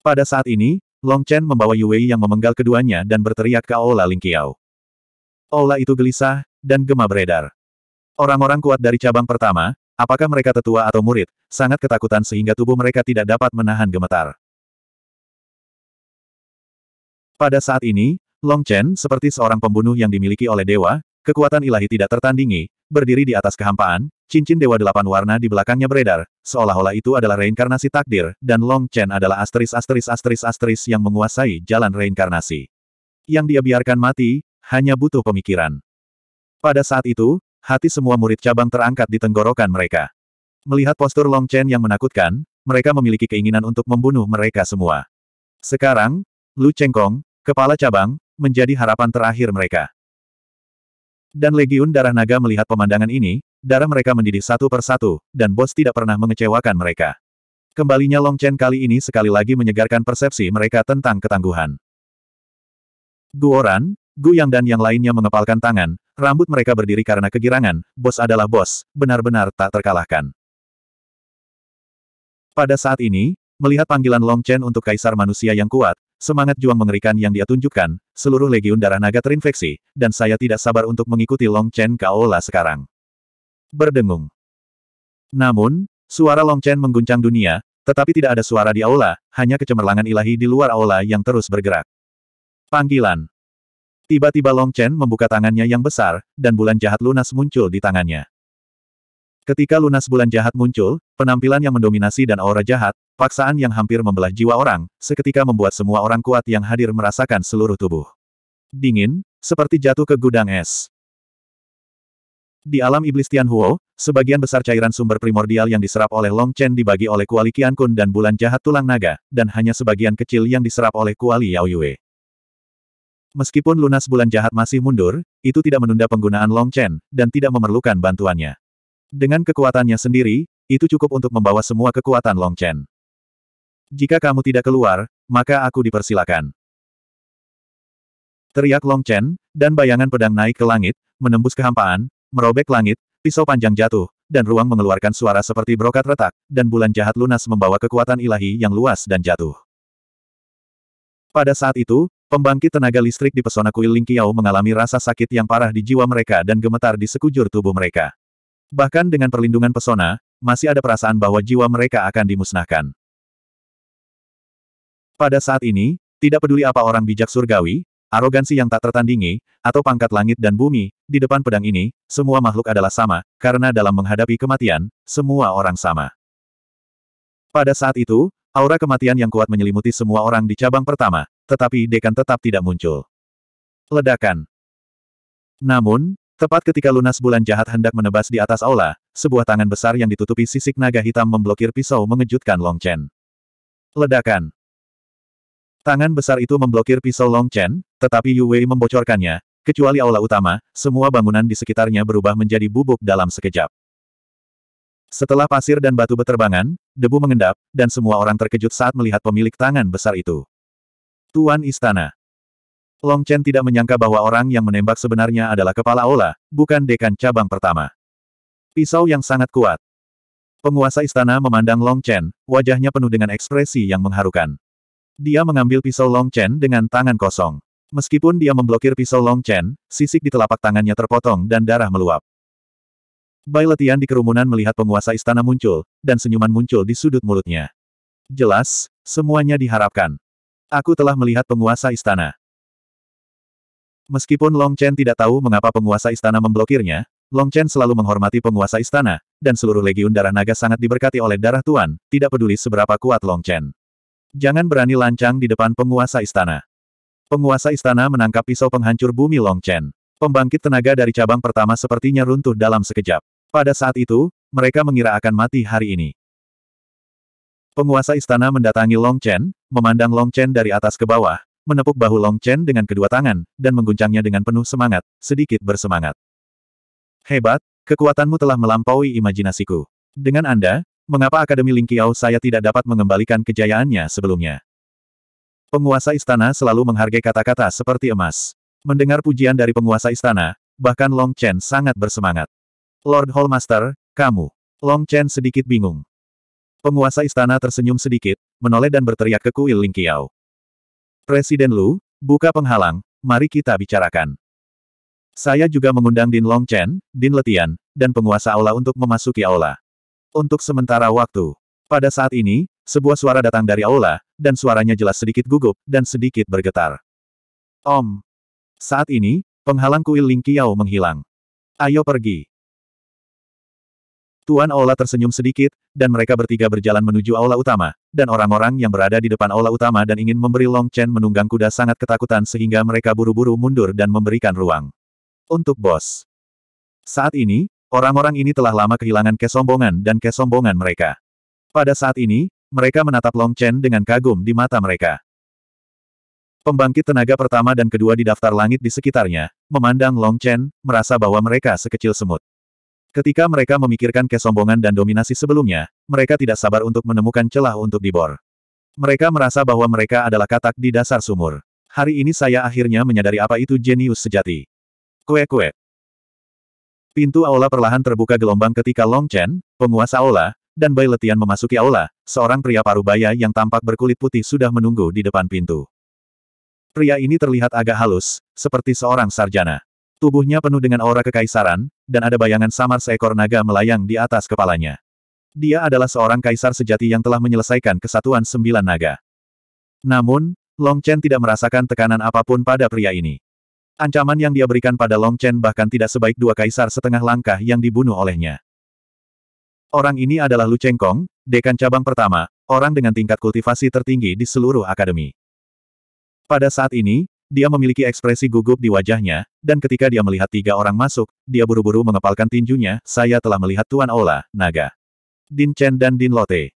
A: Pada saat ini, Long Chen membawa Yue yang memenggal keduanya dan berteriak ke Aula Lingqiao. ola itu gelisah, dan gema beredar. Orang-orang kuat dari cabang pertama, apakah mereka tetua atau murid, sangat ketakutan sehingga tubuh mereka tidak dapat menahan gemetar. Pada saat ini, Long Chen seperti seorang pembunuh yang dimiliki oleh dewa, kekuatan ilahi tidak tertandingi, berdiri di atas kehampaan, cincin dewa delapan warna di belakangnya beredar, seolah-olah itu adalah reinkarnasi takdir, dan Long Chen adalah asteris asteris asteris asteris yang menguasai jalan reinkarnasi. Yang dia biarkan mati, hanya butuh pemikiran. Pada saat itu, hati semua murid cabang terangkat di tenggorokan mereka. Melihat postur Long Chen yang menakutkan, mereka memiliki keinginan untuk membunuh mereka semua. Sekarang, Lu Chengkong, kepala cabang, menjadi harapan terakhir mereka. Dan Legiun Darah Naga melihat pemandangan ini, darah mereka mendidih satu persatu, dan bos tidak pernah mengecewakan mereka. Kembalinya Long Chen kali ini sekali lagi menyegarkan persepsi mereka tentang ketangguhan. Guoran, Gu Yang dan yang lainnya mengepalkan tangan, rambut mereka berdiri karena kegirangan, bos adalah bos, benar-benar tak terkalahkan. Pada saat ini, melihat panggilan Long Chen untuk kaisar manusia yang kuat, Semangat juang mengerikan yang dia tunjukkan, seluruh legiun darah naga terinfeksi, dan saya tidak sabar untuk mengikuti Long Chen Kaola sekarang. Berdengung. Namun, suara Long Chen mengguncang dunia, tetapi tidak ada suara di aula, hanya kecemerlangan ilahi di luar aula yang terus bergerak. Panggilan. Tiba-tiba Long Chen membuka tangannya yang besar, dan bulan jahat lunas muncul di tangannya. Ketika lunas bulan jahat muncul, penampilan yang mendominasi dan aura jahat, Paksaan yang hampir membelah jiwa orang, seketika membuat semua orang kuat yang hadir merasakan seluruh tubuh. Dingin, seperti jatuh ke gudang es. Di alam iblis Tianhuo, sebagian besar cairan sumber primordial yang diserap oleh Long Chen dibagi oleh kuali Qiankun dan bulan jahat tulang naga, dan hanya sebagian kecil yang diserap oleh kuali Yao Yue. Meskipun lunas bulan jahat masih mundur, itu tidak menunda penggunaan Long Chen, dan tidak memerlukan bantuannya. Dengan kekuatannya sendiri, itu cukup untuk membawa semua kekuatan Long Chen. Jika kamu tidak keluar, maka aku dipersilakan. Teriak Long Chen, dan bayangan pedang naik ke langit, menembus kehampaan, merobek langit, pisau panjang jatuh, dan ruang mengeluarkan suara seperti brokat retak, dan bulan jahat lunas membawa kekuatan ilahi yang luas dan jatuh. Pada saat itu, pembangkit tenaga listrik di pesona kuil Ling Qiao mengalami rasa sakit yang parah di jiwa mereka dan gemetar di sekujur tubuh mereka. Bahkan dengan perlindungan pesona, masih ada perasaan bahwa jiwa mereka akan dimusnahkan. Pada saat ini, tidak peduli apa orang bijak surgawi, arogansi yang tak tertandingi, atau pangkat langit dan bumi, di depan pedang ini, semua makhluk adalah sama, karena dalam menghadapi kematian, semua orang sama. Pada saat itu, aura kematian yang kuat menyelimuti semua orang di cabang pertama, tetapi Dekan tetap tidak muncul. Ledakan. Namun, tepat ketika lunas bulan jahat hendak menebas di atas aula, sebuah tangan besar yang ditutupi sisik naga hitam memblokir pisau mengejutkan Long Chen. Ledakan. Tangan besar itu memblokir pisau Long Chen, tetapi Yu Wei membocorkannya, kecuali aula utama, semua bangunan di sekitarnya berubah menjadi bubuk dalam sekejap. Setelah pasir dan batu beterbangan, debu mengendap, dan semua orang terkejut saat melihat pemilik tangan besar itu. Tuan Istana Long Chen tidak menyangka bahwa orang yang menembak sebenarnya adalah kepala aula, bukan dekan cabang pertama. Pisau yang sangat kuat. Penguasa istana memandang Long Chen, wajahnya penuh dengan ekspresi yang mengharukan. Dia mengambil pisau Long Chen dengan tangan kosong. Meskipun dia memblokir pisau Long Chen, sisik di telapak tangannya terpotong dan darah meluap. Bai Letian di kerumunan melihat penguasa istana muncul, dan senyuman muncul di sudut mulutnya. Jelas, semuanya diharapkan. Aku telah melihat penguasa istana. Meskipun Long Chen tidak tahu mengapa penguasa istana memblokirnya, Long Chen selalu menghormati penguasa istana, dan seluruh legiun darah naga sangat diberkati oleh darah tuan, tidak peduli seberapa kuat Long Chen. Jangan berani lancang di depan penguasa istana. Penguasa istana menangkap pisau penghancur bumi Long Chen. Pembangkit tenaga dari cabang pertama sepertinya runtuh dalam sekejap. Pada saat itu, mereka mengira akan mati hari ini. Penguasa istana mendatangi Long Chen, memandang Long Chen dari atas ke bawah, menepuk bahu Long Chen dengan kedua tangan, dan mengguncangnya dengan penuh semangat, sedikit bersemangat. Hebat, kekuatanmu telah melampaui imajinasiku. Dengan Anda, Mengapa Akademi Lingqiao saya tidak dapat mengembalikan kejayaannya sebelumnya? Penguasa istana selalu menghargai kata-kata seperti emas. Mendengar pujian dari penguasa istana, bahkan Long Chen sangat bersemangat. Lord Hallmaster, kamu. Long Chen sedikit bingung. Penguasa istana tersenyum sedikit, menoleh dan berteriak ke kuil Lingqiao. Presiden Lu, buka penghalang, mari kita bicarakan. Saya juga mengundang Din Long Chen, Din Letian, dan penguasa aula untuk memasuki aula. Untuk sementara waktu. Pada saat ini, sebuah suara datang dari aula, dan suaranya jelas sedikit gugup, dan sedikit bergetar. Om. Saat ini, penghalang kuil Ling Qiao menghilang. Ayo pergi. Tuan Aula tersenyum sedikit, dan mereka bertiga berjalan menuju aula utama, dan orang-orang yang berada di depan aula utama dan ingin memberi Long Chen menunggang kuda sangat ketakutan sehingga mereka buru-buru mundur dan memberikan ruang. Untuk bos. Saat ini, Orang-orang ini telah lama kehilangan kesombongan dan kesombongan mereka. Pada saat ini, mereka menatap Long Chen dengan kagum di mata mereka. Pembangkit tenaga pertama dan kedua di daftar langit di sekitarnya, memandang Long Chen, merasa bahwa mereka sekecil semut. Ketika mereka memikirkan kesombongan dan dominasi sebelumnya, mereka tidak sabar untuk menemukan celah untuk dibor. Mereka merasa bahwa mereka adalah katak di dasar sumur. Hari ini saya akhirnya menyadari apa itu jenius sejati. Kue-kue. Pintu aula perlahan terbuka gelombang ketika Long Chen, penguasa aula, dan Bai Letian memasuki aula, seorang pria parubaya yang tampak berkulit putih sudah menunggu di depan pintu. Pria ini terlihat agak halus, seperti seorang sarjana. Tubuhnya penuh dengan aura kekaisaran, dan ada bayangan samar seekor naga melayang di atas kepalanya. Dia adalah seorang kaisar sejati yang telah menyelesaikan kesatuan sembilan naga. Namun, Long Chen tidak merasakan tekanan apapun pada pria ini. Ancaman yang dia berikan pada Long Chen bahkan tidak sebaik dua kaisar setengah langkah yang dibunuh olehnya. Orang ini adalah Lu Chengkong, dekan cabang pertama, orang dengan tingkat kultivasi tertinggi di seluruh akademi. Pada saat ini, dia memiliki ekspresi gugup di wajahnya, dan ketika dia melihat tiga orang masuk, dia buru-buru mengepalkan tinjunya, saya telah melihat Tuan Ola, naga. Din Chen dan Din Lotte.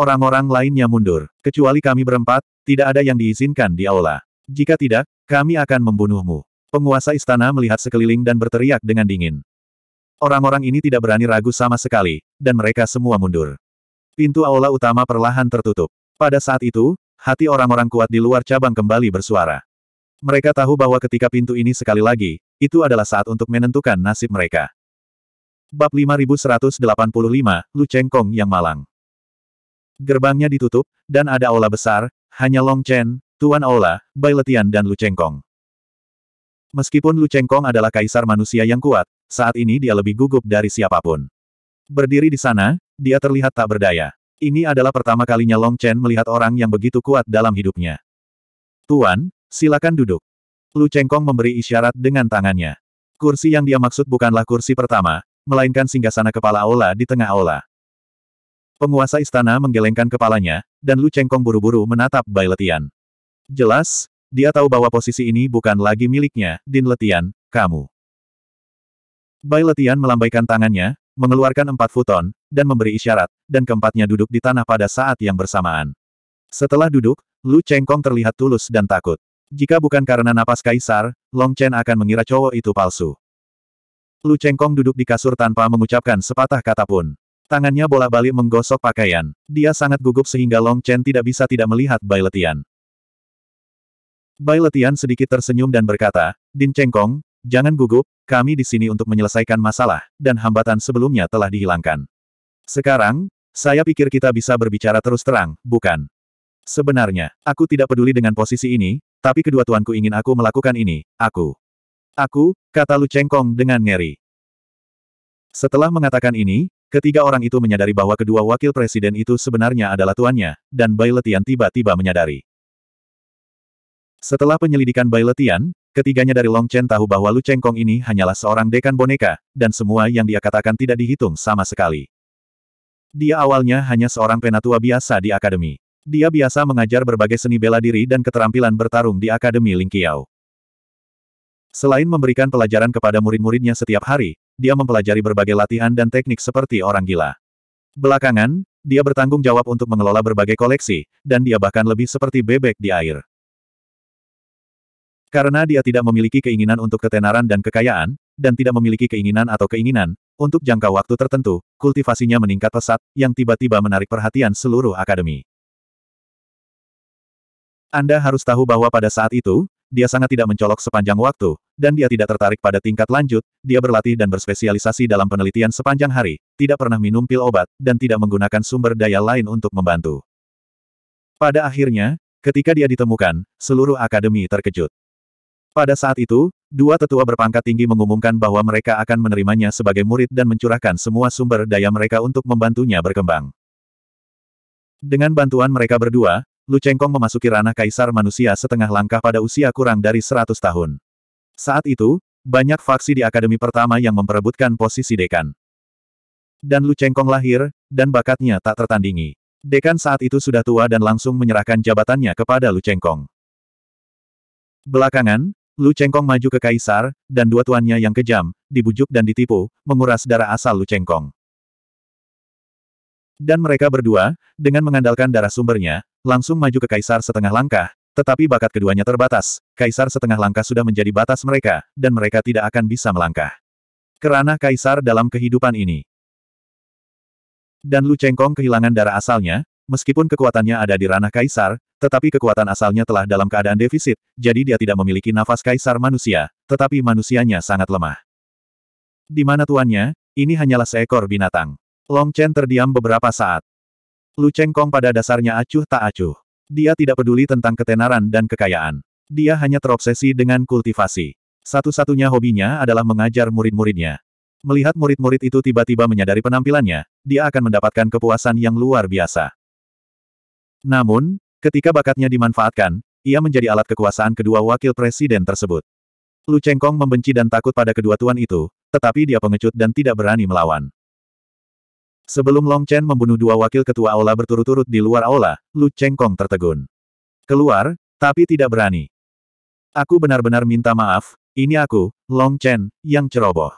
A: Orang-orang lainnya mundur, kecuali kami berempat, tidak ada yang diizinkan di aula. Jika tidak, kami akan membunuhmu. Penguasa istana melihat sekeliling dan berteriak dengan dingin. Orang-orang ini tidak berani ragu sama sekali, dan mereka semua mundur. Pintu aula utama perlahan tertutup. Pada saat itu, hati orang-orang kuat di luar cabang kembali bersuara. Mereka tahu bahwa ketika pintu ini sekali lagi, itu adalah saat untuk menentukan nasib mereka. Bab 5185, Lu Chengkong yang malang. Gerbangnya ditutup, dan ada aula besar, hanya Long Chen, Tuan Aula, Bai Letian dan Lu Chengkong. Meskipun Lu Chengkong adalah kaisar manusia yang kuat, saat ini dia lebih gugup dari siapapun. Berdiri di sana, dia terlihat tak berdaya. Ini adalah pertama kalinya Long Chen melihat orang yang begitu kuat dalam hidupnya. Tuan, silakan duduk. Lu Chengkong memberi isyarat dengan tangannya. Kursi yang dia maksud bukanlah kursi pertama, melainkan singgasana kepala aula di tengah aula. Penguasa istana menggelengkan kepalanya, dan Lu Chengkong buru-buru menatap Bai Letian. Jelas, dia tahu bahwa posisi ini bukan lagi miliknya, Din Letian, kamu. Bai Letian melambaikan tangannya, mengeluarkan empat futon, dan memberi isyarat, dan keempatnya duduk di tanah pada saat yang bersamaan. Setelah duduk, Lu Chengkong terlihat tulus dan takut. Jika bukan karena napas kaisar, Long Chen akan mengira cowok itu palsu. Lu Chengkong duduk di kasur tanpa mengucapkan sepatah kata pun. Tangannya bola balik menggosok pakaian. Dia sangat gugup sehingga Long Chen tidak bisa tidak melihat Bai Letian. Bai Letian sedikit tersenyum dan berkata, Din Cengkong, jangan gugup, kami di sini untuk menyelesaikan masalah, dan hambatan sebelumnya telah dihilangkan. Sekarang, saya pikir kita bisa berbicara terus terang, bukan? Sebenarnya, aku tidak peduli dengan posisi ini, tapi kedua tuanku ingin aku melakukan ini, aku. Aku, kata Lu Cengkong dengan ngeri. Setelah mengatakan ini, ketiga orang itu menyadari bahwa kedua wakil presiden itu sebenarnya adalah tuannya, dan Bai Letian tiba-tiba menyadari. Setelah penyelidikan Bai Letian, ketiganya dari Long Chen tahu bahwa Lu Chengkong ini hanyalah seorang dekan boneka, dan semua yang dia katakan tidak dihitung sama sekali. Dia awalnya hanya seorang penatua biasa di akademi. Dia biasa mengajar berbagai seni bela diri dan keterampilan bertarung di Akademi Ling Qiao. Selain memberikan pelajaran kepada murid-muridnya setiap hari, dia mempelajari berbagai latihan dan teknik seperti orang gila. Belakangan, dia bertanggung jawab untuk mengelola berbagai koleksi, dan dia bahkan lebih seperti bebek di air. Karena dia tidak memiliki keinginan untuk ketenaran dan kekayaan, dan tidak memiliki keinginan atau keinginan, untuk jangka waktu tertentu, kultivasinya meningkat pesat, yang tiba-tiba menarik perhatian seluruh akademi. Anda harus tahu bahwa pada saat itu, dia sangat tidak mencolok sepanjang waktu, dan dia tidak tertarik pada tingkat lanjut, dia berlatih dan berspesialisasi dalam penelitian sepanjang hari, tidak pernah minum pil obat, dan tidak menggunakan sumber daya lain untuk membantu. Pada akhirnya, ketika dia ditemukan, seluruh akademi terkejut. Pada saat itu, dua tetua berpangkat tinggi mengumumkan bahwa mereka akan menerimanya sebagai murid dan mencurahkan semua sumber daya mereka untuk membantunya berkembang. Dengan bantuan mereka berdua, Lu Chengkong memasuki ranah kaisar manusia setengah langkah pada usia kurang dari 100 tahun. Saat itu, banyak faksi di akademi pertama yang memperebutkan posisi dekan. Dan Lu Chengkong lahir, dan bakatnya tak tertandingi. Dekan saat itu sudah tua dan langsung menyerahkan jabatannya kepada Lu Chengkong. Belakangan, Lu Chengkong maju ke kaisar, dan dua tuannya yang kejam, dibujuk dan ditipu, menguras darah asal Lu Chengkong. Dan mereka berdua, dengan mengandalkan darah sumbernya, langsung maju ke kaisar setengah langkah, tetapi bakat keduanya terbatas, kaisar setengah langkah sudah menjadi batas mereka, dan mereka tidak akan bisa melangkah. Kerana kaisar dalam kehidupan ini. Dan Lu Chengkong kehilangan darah asalnya, meskipun kekuatannya ada di ranah kaisar, tetapi kekuatan asalnya telah dalam keadaan defisit, jadi dia tidak memiliki nafas kaisar manusia, tetapi manusianya sangat lemah. Di mana tuannya, ini hanyalah seekor binatang. Long Chen terdiam beberapa saat. Lu Cheng Kong pada dasarnya acuh tak acuh. Dia tidak peduli tentang ketenaran dan kekayaan. Dia hanya terobsesi dengan kultivasi. Satu-satunya hobinya adalah mengajar murid-muridnya. Melihat murid-murid itu tiba-tiba menyadari penampilannya, dia akan mendapatkan kepuasan yang luar biasa. Namun, Ketika bakatnya dimanfaatkan, ia menjadi alat kekuasaan kedua wakil presiden tersebut. Lu Chengkong membenci dan takut pada kedua tuan itu, tetapi dia pengecut dan tidak berani melawan. Sebelum Long Chen membunuh dua wakil ketua aula berturut-turut di luar aula, Lu Chengkong tertegun. Keluar, tapi tidak berani. Aku benar-benar minta maaf, ini aku, Long Chen, yang ceroboh.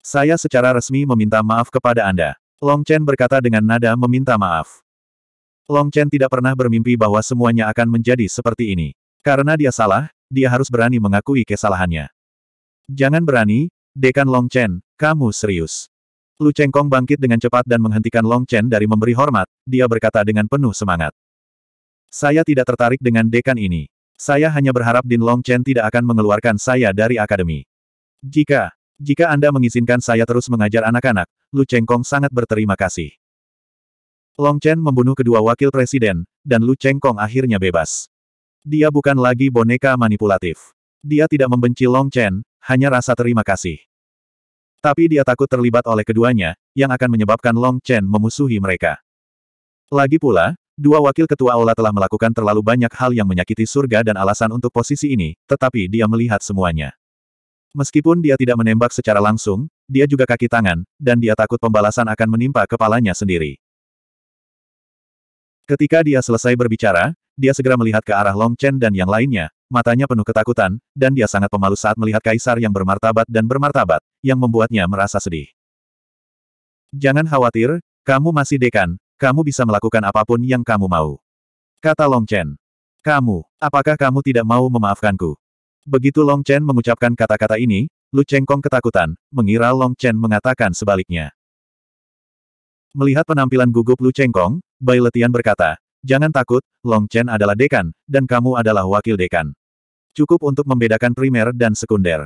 A: Saya secara resmi meminta maaf kepada Anda. Long Chen berkata dengan nada meminta maaf. Long Chen tidak pernah bermimpi bahwa semuanya akan menjadi seperti ini. Karena dia salah, dia harus berani mengakui kesalahannya. Jangan berani, Dekan Long Chen, kamu serius. Lu Chengkong bangkit dengan cepat dan menghentikan Long Chen dari memberi hormat, dia berkata dengan penuh semangat. Saya tidak tertarik dengan dekan ini. Saya hanya berharap Din Long Chen tidak akan mengeluarkan saya dari akademi. Jika, jika Anda mengizinkan saya terus mengajar anak-anak, Lu Chengkong sangat berterima kasih. Long Chen membunuh kedua wakil presiden, dan Lu Chengkong akhirnya bebas. Dia bukan lagi boneka manipulatif. Dia tidak membenci Long Chen, hanya rasa terima kasih. Tapi dia takut terlibat oleh keduanya, yang akan menyebabkan Long Chen memusuhi mereka. Lagi pula, dua wakil ketua aula telah melakukan terlalu banyak hal yang menyakiti surga dan alasan untuk posisi ini, tetapi dia melihat semuanya. Meskipun dia tidak menembak secara langsung, dia juga kaki tangan, dan dia takut pembalasan akan menimpa kepalanya sendiri. Ketika dia selesai berbicara, dia segera melihat ke arah Long Chen dan yang lainnya, matanya penuh ketakutan, dan dia sangat pemalu saat melihat kaisar yang bermartabat dan bermartabat, yang membuatnya merasa sedih. Jangan khawatir, kamu masih dekan, kamu bisa melakukan apapun yang kamu mau. Kata Long Chen. Kamu, apakah kamu tidak mau memaafkanku? Begitu Long Chen mengucapkan kata-kata ini, Lu Chengkong ketakutan, mengira Long Chen mengatakan sebaliknya. Melihat penampilan gugup Lu Chengkong, Bai Letian berkata, Jangan takut, Long Chen adalah dekan, dan kamu adalah wakil dekan. Cukup untuk membedakan primer dan sekunder.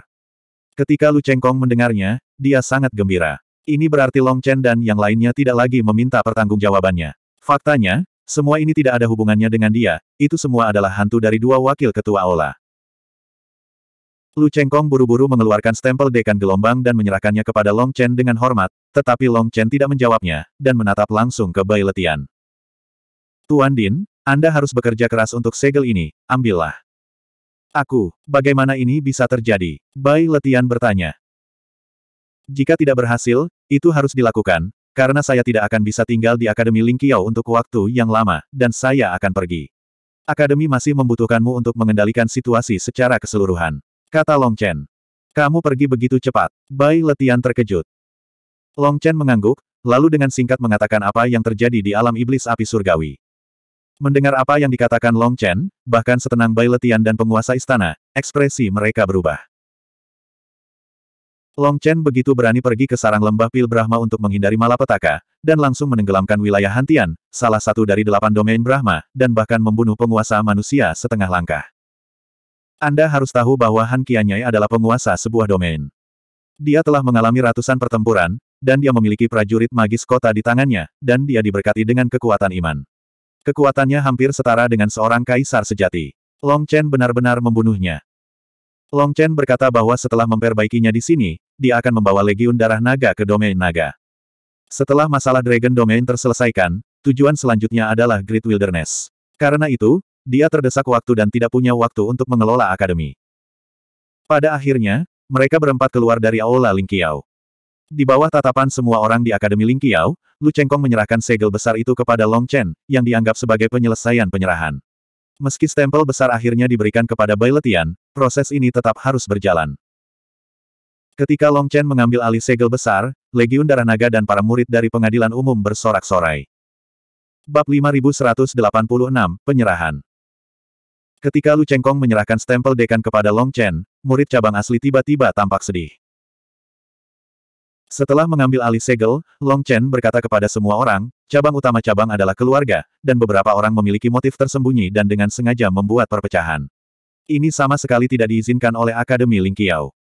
A: Ketika Lu Chengkong mendengarnya, dia sangat gembira. Ini berarti Long Chen dan yang lainnya tidak lagi meminta pertanggungjawabannya. Faktanya, semua ini tidak ada hubungannya dengan dia, itu semua adalah hantu dari dua wakil ketua Ola. Lu Chengkong buru-buru mengeluarkan stempel dekan gelombang dan menyerahkannya kepada Long Chen dengan hormat, tetapi Long Chen tidak menjawabnya, dan menatap langsung ke Bai Letian. Tuan Din, Anda harus bekerja keras untuk segel ini, ambillah. Aku, bagaimana ini bisa terjadi? Bai Letian bertanya. Jika tidak berhasil, itu harus dilakukan, karena saya tidak akan bisa tinggal di Akademi Ling Qiao untuk waktu yang lama, dan saya akan pergi. Akademi masih membutuhkanmu untuk mengendalikan situasi secara keseluruhan. Kata Long Chen. Kamu pergi begitu cepat. Bai Letian terkejut. Long Chen mengangguk, lalu dengan singkat mengatakan apa yang terjadi di alam iblis api surgawi. Mendengar apa yang dikatakan Long Chen, bahkan setenang Bai Letian dan penguasa istana, ekspresi mereka berubah. Long Chen begitu berani pergi ke sarang lembah Pil Brahma untuk menghindari malapetaka, dan langsung menenggelamkan wilayah Hantian, salah satu dari delapan domain Brahma, dan bahkan membunuh penguasa manusia setengah langkah. Anda harus tahu bahwa Han Qianyai adalah penguasa sebuah domain. Dia telah mengalami ratusan pertempuran, dan dia memiliki prajurit magis kota di tangannya, dan dia diberkati dengan kekuatan iman. Kekuatannya hampir setara dengan seorang kaisar sejati. Long Chen benar-benar membunuhnya. Long Chen berkata bahwa setelah memperbaikinya di sini, dia akan membawa legiun darah naga ke domain naga. Setelah masalah Dragon Domain terselesaikan, tujuan selanjutnya adalah Great Wilderness. Karena itu, dia terdesak waktu dan tidak punya waktu untuk mengelola akademi. Pada akhirnya, mereka berempat keluar dari Aula Lingqiao. Di bawah tatapan semua orang di Akademi Lingqiao, Lu Chengkong menyerahkan segel besar itu kepada Long Chen, yang dianggap sebagai penyelesaian penyerahan. Meski stempel besar akhirnya diberikan kepada Bai Letian, proses ini tetap harus berjalan. Ketika Long Chen mengambil alih segel besar, Legiun Darah Naga dan para murid dari pengadilan umum bersorak-sorai. Bab 5186, Penyerahan Ketika Lu Chengkong menyerahkan stempel dekan kepada Long Chen, murid cabang asli tiba-tiba tampak sedih. Setelah mengambil alih segel, Long Chen berkata kepada semua orang, cabang utama cabang adalah keluarga, dan beberapa orang memiliki motif tersembunyi dan dengan sengaja membuat perpecahan. Ini sama sekali tidak diizinkan oleh Akademi Ling Lingqiao.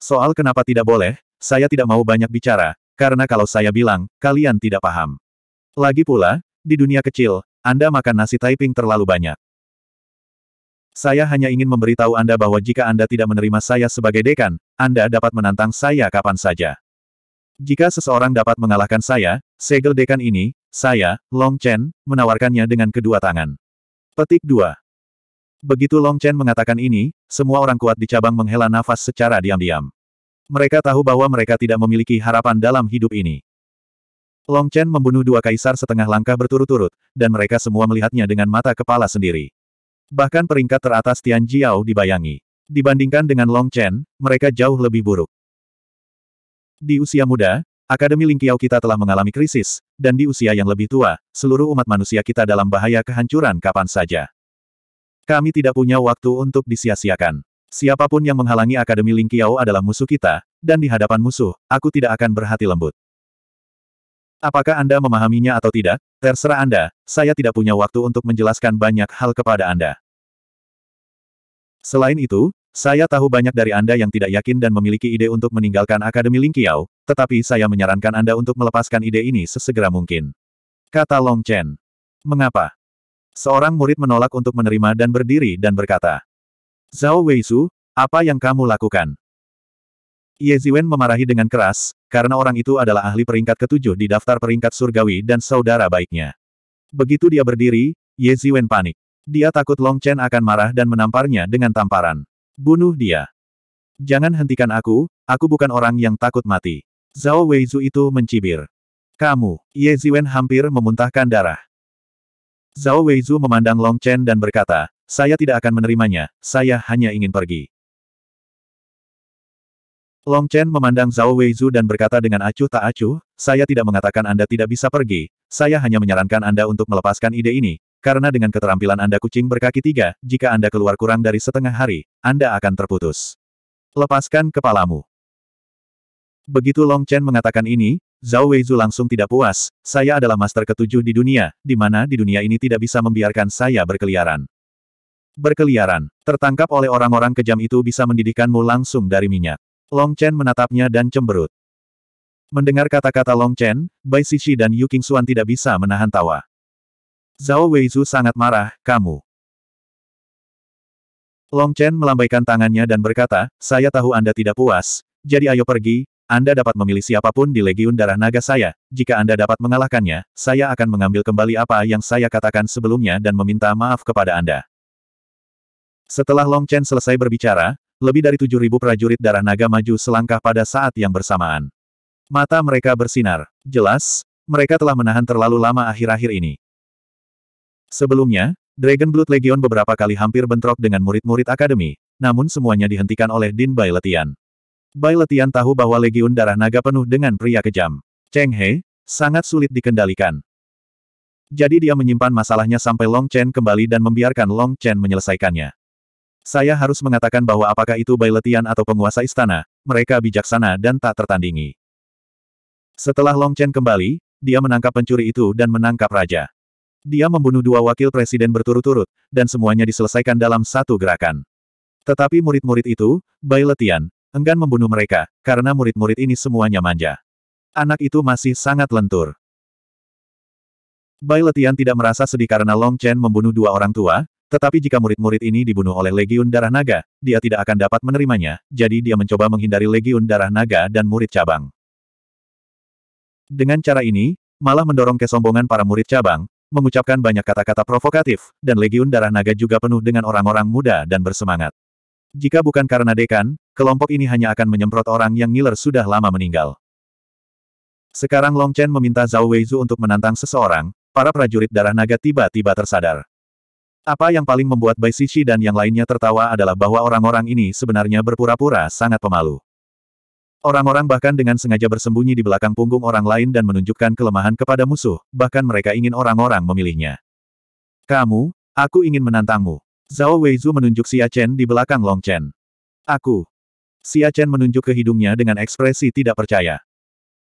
A: Soal kenapa tidak boleh, saya tidak mau banyak bicara, karena kalau saya bilang, kalian tidak paham. Lagi pula, di dunia kecil, Anda makan nasi Taiping terlalu banyak. Saya hanya ingin memberitahu Anda bahwa jika Anda tidak menerima saya sebagai dekan, Anda dapat menantang saya kapan saja. Jika seseorang dapat mengalahkan saya, segel dekan ini, saya, Long Chen, menawarkannya dengan kedua tangan. Petik 2. Begitu Long Chen mengatakan ini, semua orang kuat di cabang menghela nafas secara diam-diam. Mereka tahu bahwa mereka tidak memiliki harapan dalam hidup ini. Long Chen membunuh dua kaisar setengah langkah berturut-turut, dan mereka semua melihatnya dengan mata kepala sendiri. Bahkan peringkat teratas Tian Jiao dibayangi. Dibandingkan dengan Long Chen, mereka jauh lebih buruk. Di usia muda, Akademi Ling Qiao kita telah mengalami krisis, dan di usia yang lebih tua, seluruh umat manusia kita dalam bahaya kehancuran kapan saja. Kami tidak punya waktu untuk disia-siakan. Siapapun yang menghalangi Akademi Ling Qiao adalah musuh kita, dan di hadapan musuh, aku tidak akan berhati lembut. Apakah Anda memahaminya atau tidak? Terserah Anda, saya tidak punya waktu untuk menjelaskan banyak hal kepada Anda. Selain itu, saya tahu banyak dari Anda yang tidak yakin dan memiliki ide untuk meninggalkan Akademi Lingqiao, tetapi saya menyarankan Anda untuk melepaskan ide ini sesegera mungkin. Kata Long Chen. Mengapa? Seorang murid menolak untuk menerima dan berdiri dan berkata, Zhao Weisu, apa yang kamu lakukan? Ye Ziwen memarahi dengan keras, karena orang itu adalah ahli peringkat ketujuh di daftar peringkat surgawi dan saudara baiknya. Begitu dia berdiri, Ye Ziwen panik. Dia takut Long Chen akan marah dan menamparnya dengan tamparan. Bunuh dia. Jangan hentikan aku, aku bukan orang yang takut mati. Zhao Weizu itu mencibir. Kamu, Ye Ziwen hampir memuntahkan darah. Zhao Weizu memandang Long Chen dan berkata, saya tidak akan menerimanya, saya hanya ingin pergi. Long Chen memandang Zhao Weizu dan berkata dengan acuh tak acuh, saya tidak mengatakan Anda tidak bisa pergi, saya hanya menyarankan Anda untuk melepaskan ide ini, karena dengan keterampilan Anda kucing berkaki tiga, jika Anda keluar kurang dari setengah hari, Anda akan terputus. Lepaskan kepalamu. Begitu Long Chen mengatakan ini, Zhao Weizu langsung tidak puas, saya adalah master ketujuh di dunia, di mana di dunia ini tidak bisa membiarkan saya berkeliaran. Berkeliaran, tertangkap oleh orang-orang kejam itu bisa mendidikanmu langsung dari minyak. Long Chen menatapnya dan cemberut. Mendengar kata-kata Long Chen, Bai Sisi dan Yu Xuan tidak bisa menahan tawa. Zhao Weizu sangat marah, kamu. Long Chen melambaikan tangannya dan berkata, saya tahu Anda tidak puas, jadi ayo pergi, Anda dapat memilih siapapun di Legiun Darah Naga saya, jika Anda dapat mengalahkannya, saya akan mengambil kembali apa yang saya katakan sebelumnya dan meminta maaf kepada Anda. Setelah Long Chen selesai berbicara, lebih dari 7.000 prajurit darah naga maju selangkah pada saat yang bersamaan. Mata mereka bersinar. Jelas, mereka telah menahan terlalu lama akhir-akhir ini. Sebelumnya, Dragon Blood Legion beberapa kali hampir bentrok dengan murid-murid akademi, namun semuanya dihentikan oleh Din Bai Letian. Bai Letian tahu bahwa Legion Darah Naga penuh dengan pria kejam. Cheng He, sangat sulit dikendalikan. Jadi dia menyimpan masalahnya sampai Long Chen kembali dan membiarkan Long Chen menyelesaikannya. Saya harus mengatakan bahwa apakah itu Bailetian atau penguasa istana, mereka bijaksana dan tak tertandingi. Setelah Long Chen kembali, dia menangkap pencuri itu dan menangkap raja. Dia membunuh dua wakil presiden berturut-turut, dan semuanya diselesaikan dalam satu gerakan. Tetapi murid-murid itu, Bai Letian, enggan membunuh mereka, karena murid-murid ini semuanya manja. Anak itu masih sangat lentur. Bai Letian tidak merasa sedih karena Long Chen membunuh dua orang tua, tetapi jika murid-murid ini dibunuh oleh Legiun Darah Naga, dia tidak akan dapat menerimanya, jadi dia mencoba menghindari Legiun Darah Naga dan murid cabang. Dengan cara ini, malah mendorong kesombongan para murid cabang, mengucapkan banyak kata-kata provokatif, dan Legiun Darah Naga juga penuh dengan orang-orang muda dan bersemangat. Jika bukan karena dekan, kelompok ini hanya akan menyemprot orang yang ngiler sudah lama meninggal. Sekarang Long Chen meminta Zhao Weizu untuk menantang seseorang, para prajurit darah naga tiba-tiba tersadar. Apa yang paling membuat Bai Sishi dan yang lainnya tertawa adalah bahwa orang-orang ini sebenarnya berpura-pura sangat pemalu. Orang-orang bahkan dengan sengaja bersembunyi di belakang punggung orang lain dan menunjukkan kelemahan kepada musuh, bahkan mereka ingin orang-orang memilihnya. Kamu, aku ingin menantangmu. Zhao Weizu menunjuk Xia Chen di belakang Long Chen. Aku. Xia Chen menunjuk ke hidungnya dengan ekspresi tidak percaya.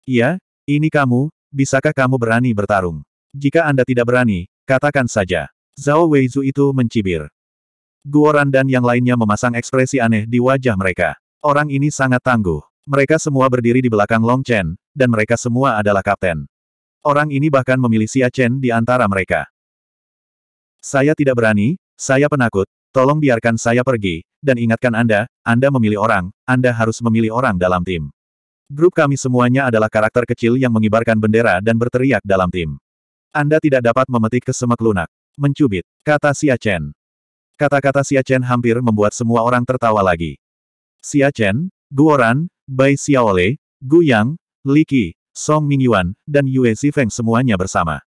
A: Iya, ini kamu, bisakah kamu berani bertarung? Jika Anda tidak berani, katakan saja. Zhao Weizu itu mencibir. Guoran dan yang lainnya memasang ekspresi aneh di wajah mereka. Orang ini sangat tangguh. Mereka semua berdiri di belakang Long Chen, dan mereka semua adalah kapten. Orang ini bahkan memilih Xia Chen di antara mereka. Saya tidak berani, saya penakut, tolong biarkan saya pergi, dan ingatkan Anda, Anda memilih orang, Anda harus memilih orang dalam tim. Grup kami semuanya adalah karakter kecil yang mengibarkan bendera dan berteriak dalam tim. Anda tidak dapat memetik kesemek lunak mencubit, kata Xia Chen. Kata-kata Xia Chen hampir membuat semua orang tertawa lagi. Xia Chen, Guoran, Bai Xiaole, Gu Yang, Li Qi, Song Mingyuan, dan Yue Zifeng semuanya bersama.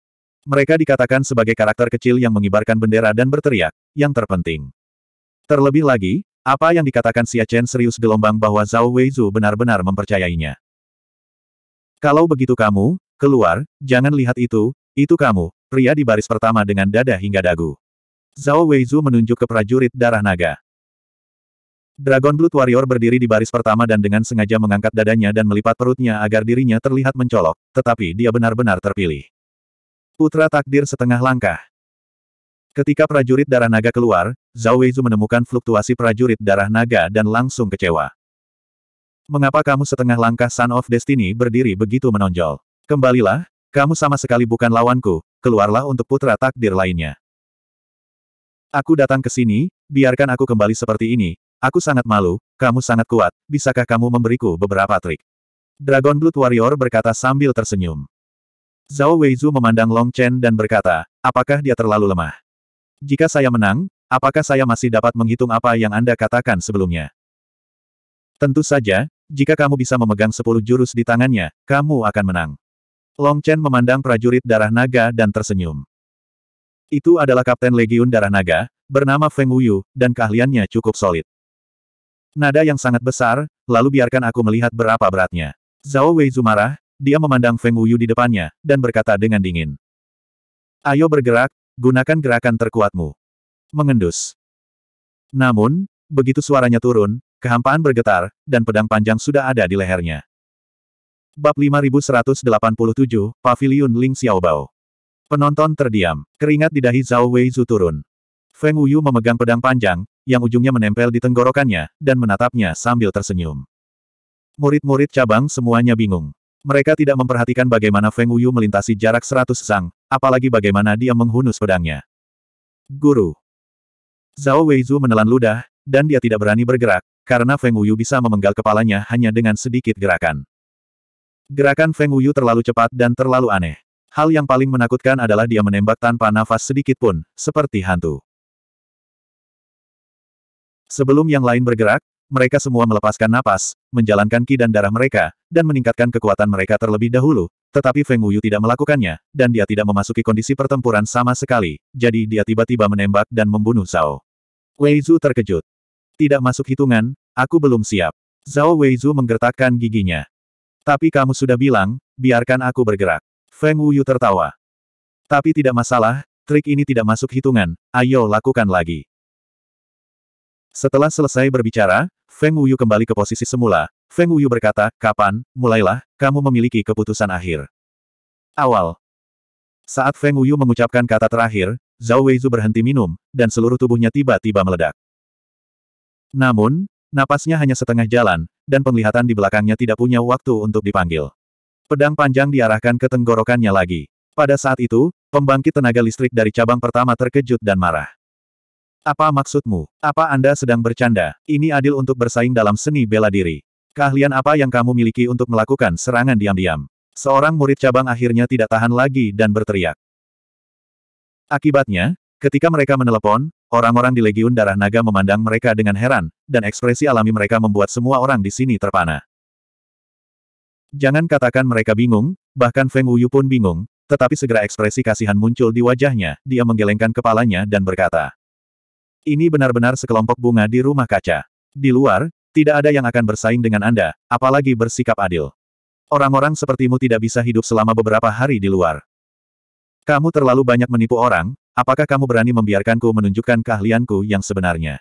A: Mereka dikatakan sebagai karakter kecil yang mengibarkan bendera dan berteriak, yang terpenting. Terlebih lagi, apa yang dikatakan Xia Chen serius gelombang bahwa Zhao Weizu benar-benar mempercayainya. Kalau begitu kamu, keluar, jangan lihat itu, itu kamu, Pria di baris pertama dengan dada hingga dagu. Zhao Weizu menunjuk ke prajurit darah naga. Dragon Blood Warrior berdiri di baris pertama dan dengan sengaja mengangkat dadanya dan melipat perutnya agar dirinya terlihat mencolok, tetapi dia benar-benar terpilih. Putra takdir setengah langkah. Ketika prajurit darah naga keluar, Zhao Weizu menemukan fluktuasi prajurit darah naga dan langsung kecewa. Mengapa kamu setengah langkah Son of Destiny berdiri begitu menonjol? Kembalilah, kamu sama sekali bukan lawanku, keluarlah untuk putra takdir lainnya. Aku datang ke sini, biarkan aku kembali seperti ini, aku sangat malu, kamu sangat kuat, bisakah kamu memberiku beberapa trik? Dragon Blood Warrior berkata sambil tersenyum. Zhao Weizu memandang Long Chen dan berkata, apakah dia terlalu lemah? Jika saya menang, apakah saya masih dapat menghitung apa yang Anda katakan sebelumnya? Tentu saja, jika kamu bisa memegang sepuluh jurus di tangannya, kamu akan menang. Long Chen memandang prajurit darah naga dan tersenyum. Itu adalah Kapten Legiun Darah Naga, bernama Feng Wuyu, dan keahliannya cukup solid. Nada yang sangat besar, lalu biarkan aku melihat berapa beratnya. Zhao Wei marah, dia memandang Feng Wuyu di depannya, dan berkata dengan dingin. Ayo bergerak, gunakan gerakan terkuatmu. Mengendus. Namun, begitu suaranya turun, kehampaan bergetar, dan pedang panjang sudah ada di lehernya. Bab 5187, pavilion Ling Xiaobao. Penonton terdiam. Keringat di dahi Zhao Zu turun. Feng Wuyu memegang pedang panjang, yang ujungnya menempel di tenggorokannya, dan menatapnya sambil tersenyum. Murid-murid cabang semuanya bingung. Mereka tidak memperhatikan bagaimana Feng Wuyu melintasi jarak seratus sang, apalagi bagaimana dia menghunus pedangnya. Guru. Zhao Zu menelan ludah, dan dia tidak berani bergerak, karena Feng Wuyu bisa memenggal kepalanya hanya dengan sedikit gerakan. Gerakan Feng Wuyu terlalu cepat dan terlalu aneh. Hal yang paling menakutkan adalah dia menembak tanpa nafas sedikit pun, seperti hantu. Sebelum yang lain bergerak, mereka semua melepaskan napas, menjalankan ki dan darah mereka, dan meningkatkan kekuatan mereka terlebih dahulu, tetapi Feng Wuyu tidak melakukannya, dan dia tidak memasuki kondisi pertempuran sama sekali, jadi dia tiba-tiba menembak dan membunuh Zhao. Wei Zhu terkejut. Tidak masuk hitungan, aku belum siap. Zhao Wei Zhu menggertakkan giginya. Tapi kamu sudah bilang, biarkan aku bergerak. Feng Wuyu tertawa. Tapi tidak masalah, trik ini tidak masuk hitungan, ayo lakukan lagi. Setelah selesai berbicara, Feng Wuyu kembali ke posisi semula. Feng Wuyu berkata, kapan, mulailah, kamu memiliki keputusan akhir. Awal. Saat Feng Wuyu mengucapkan kata terakhir, Zhao Weizu berhenti minum, dan seluruh tubuhnya tiba-tiba meledak. Namun, Napasnya hanya setengah jalan, dan penglihatan di belakangnya tidak punya waktu untuk dipanggil. Pedang panjang diarahkan ke tenggorokannya lagi. Pada saat itu, pembangkit tenaga listrik dari cabang pertama terkejut dan marah. Apa maksudmu? Apa Anda sedang bercanda? Ini adil untuk bersaing dalam seni bela diri. Keahlian apa yang kamu miliki untuk melakukan serangan diam-diam? Seorang murid cabang akhirnya tidak tahan lagi dan berteriak. Akibatnya, ketika mereka menelepon, Orang-orang di Legiun Darah Naga memandang mereka dengan heran, dan ekspresi alami mereka membuat semua orang di sini terpana. Jangan katakan mereka bingung, bahkan Feng Wuyu pun bingung, tetapi segera ekspresi kasihan muncul di wajahnya, dia menggelengkan kepalanya dan berkata. Ini benar-benar sekelompok bunga di rumah kaca. Di luar, tidak ada yang akan bersaing dengan Anda, apalagi bersikap adil. Orang-orang sepertimu tidak bisa hidup selama beberapa hari di luar. Kamu terlalu banyak menipu orang, Apakah kamu berani membiarkanku menunjukkan keahlianku yang sebenarnya?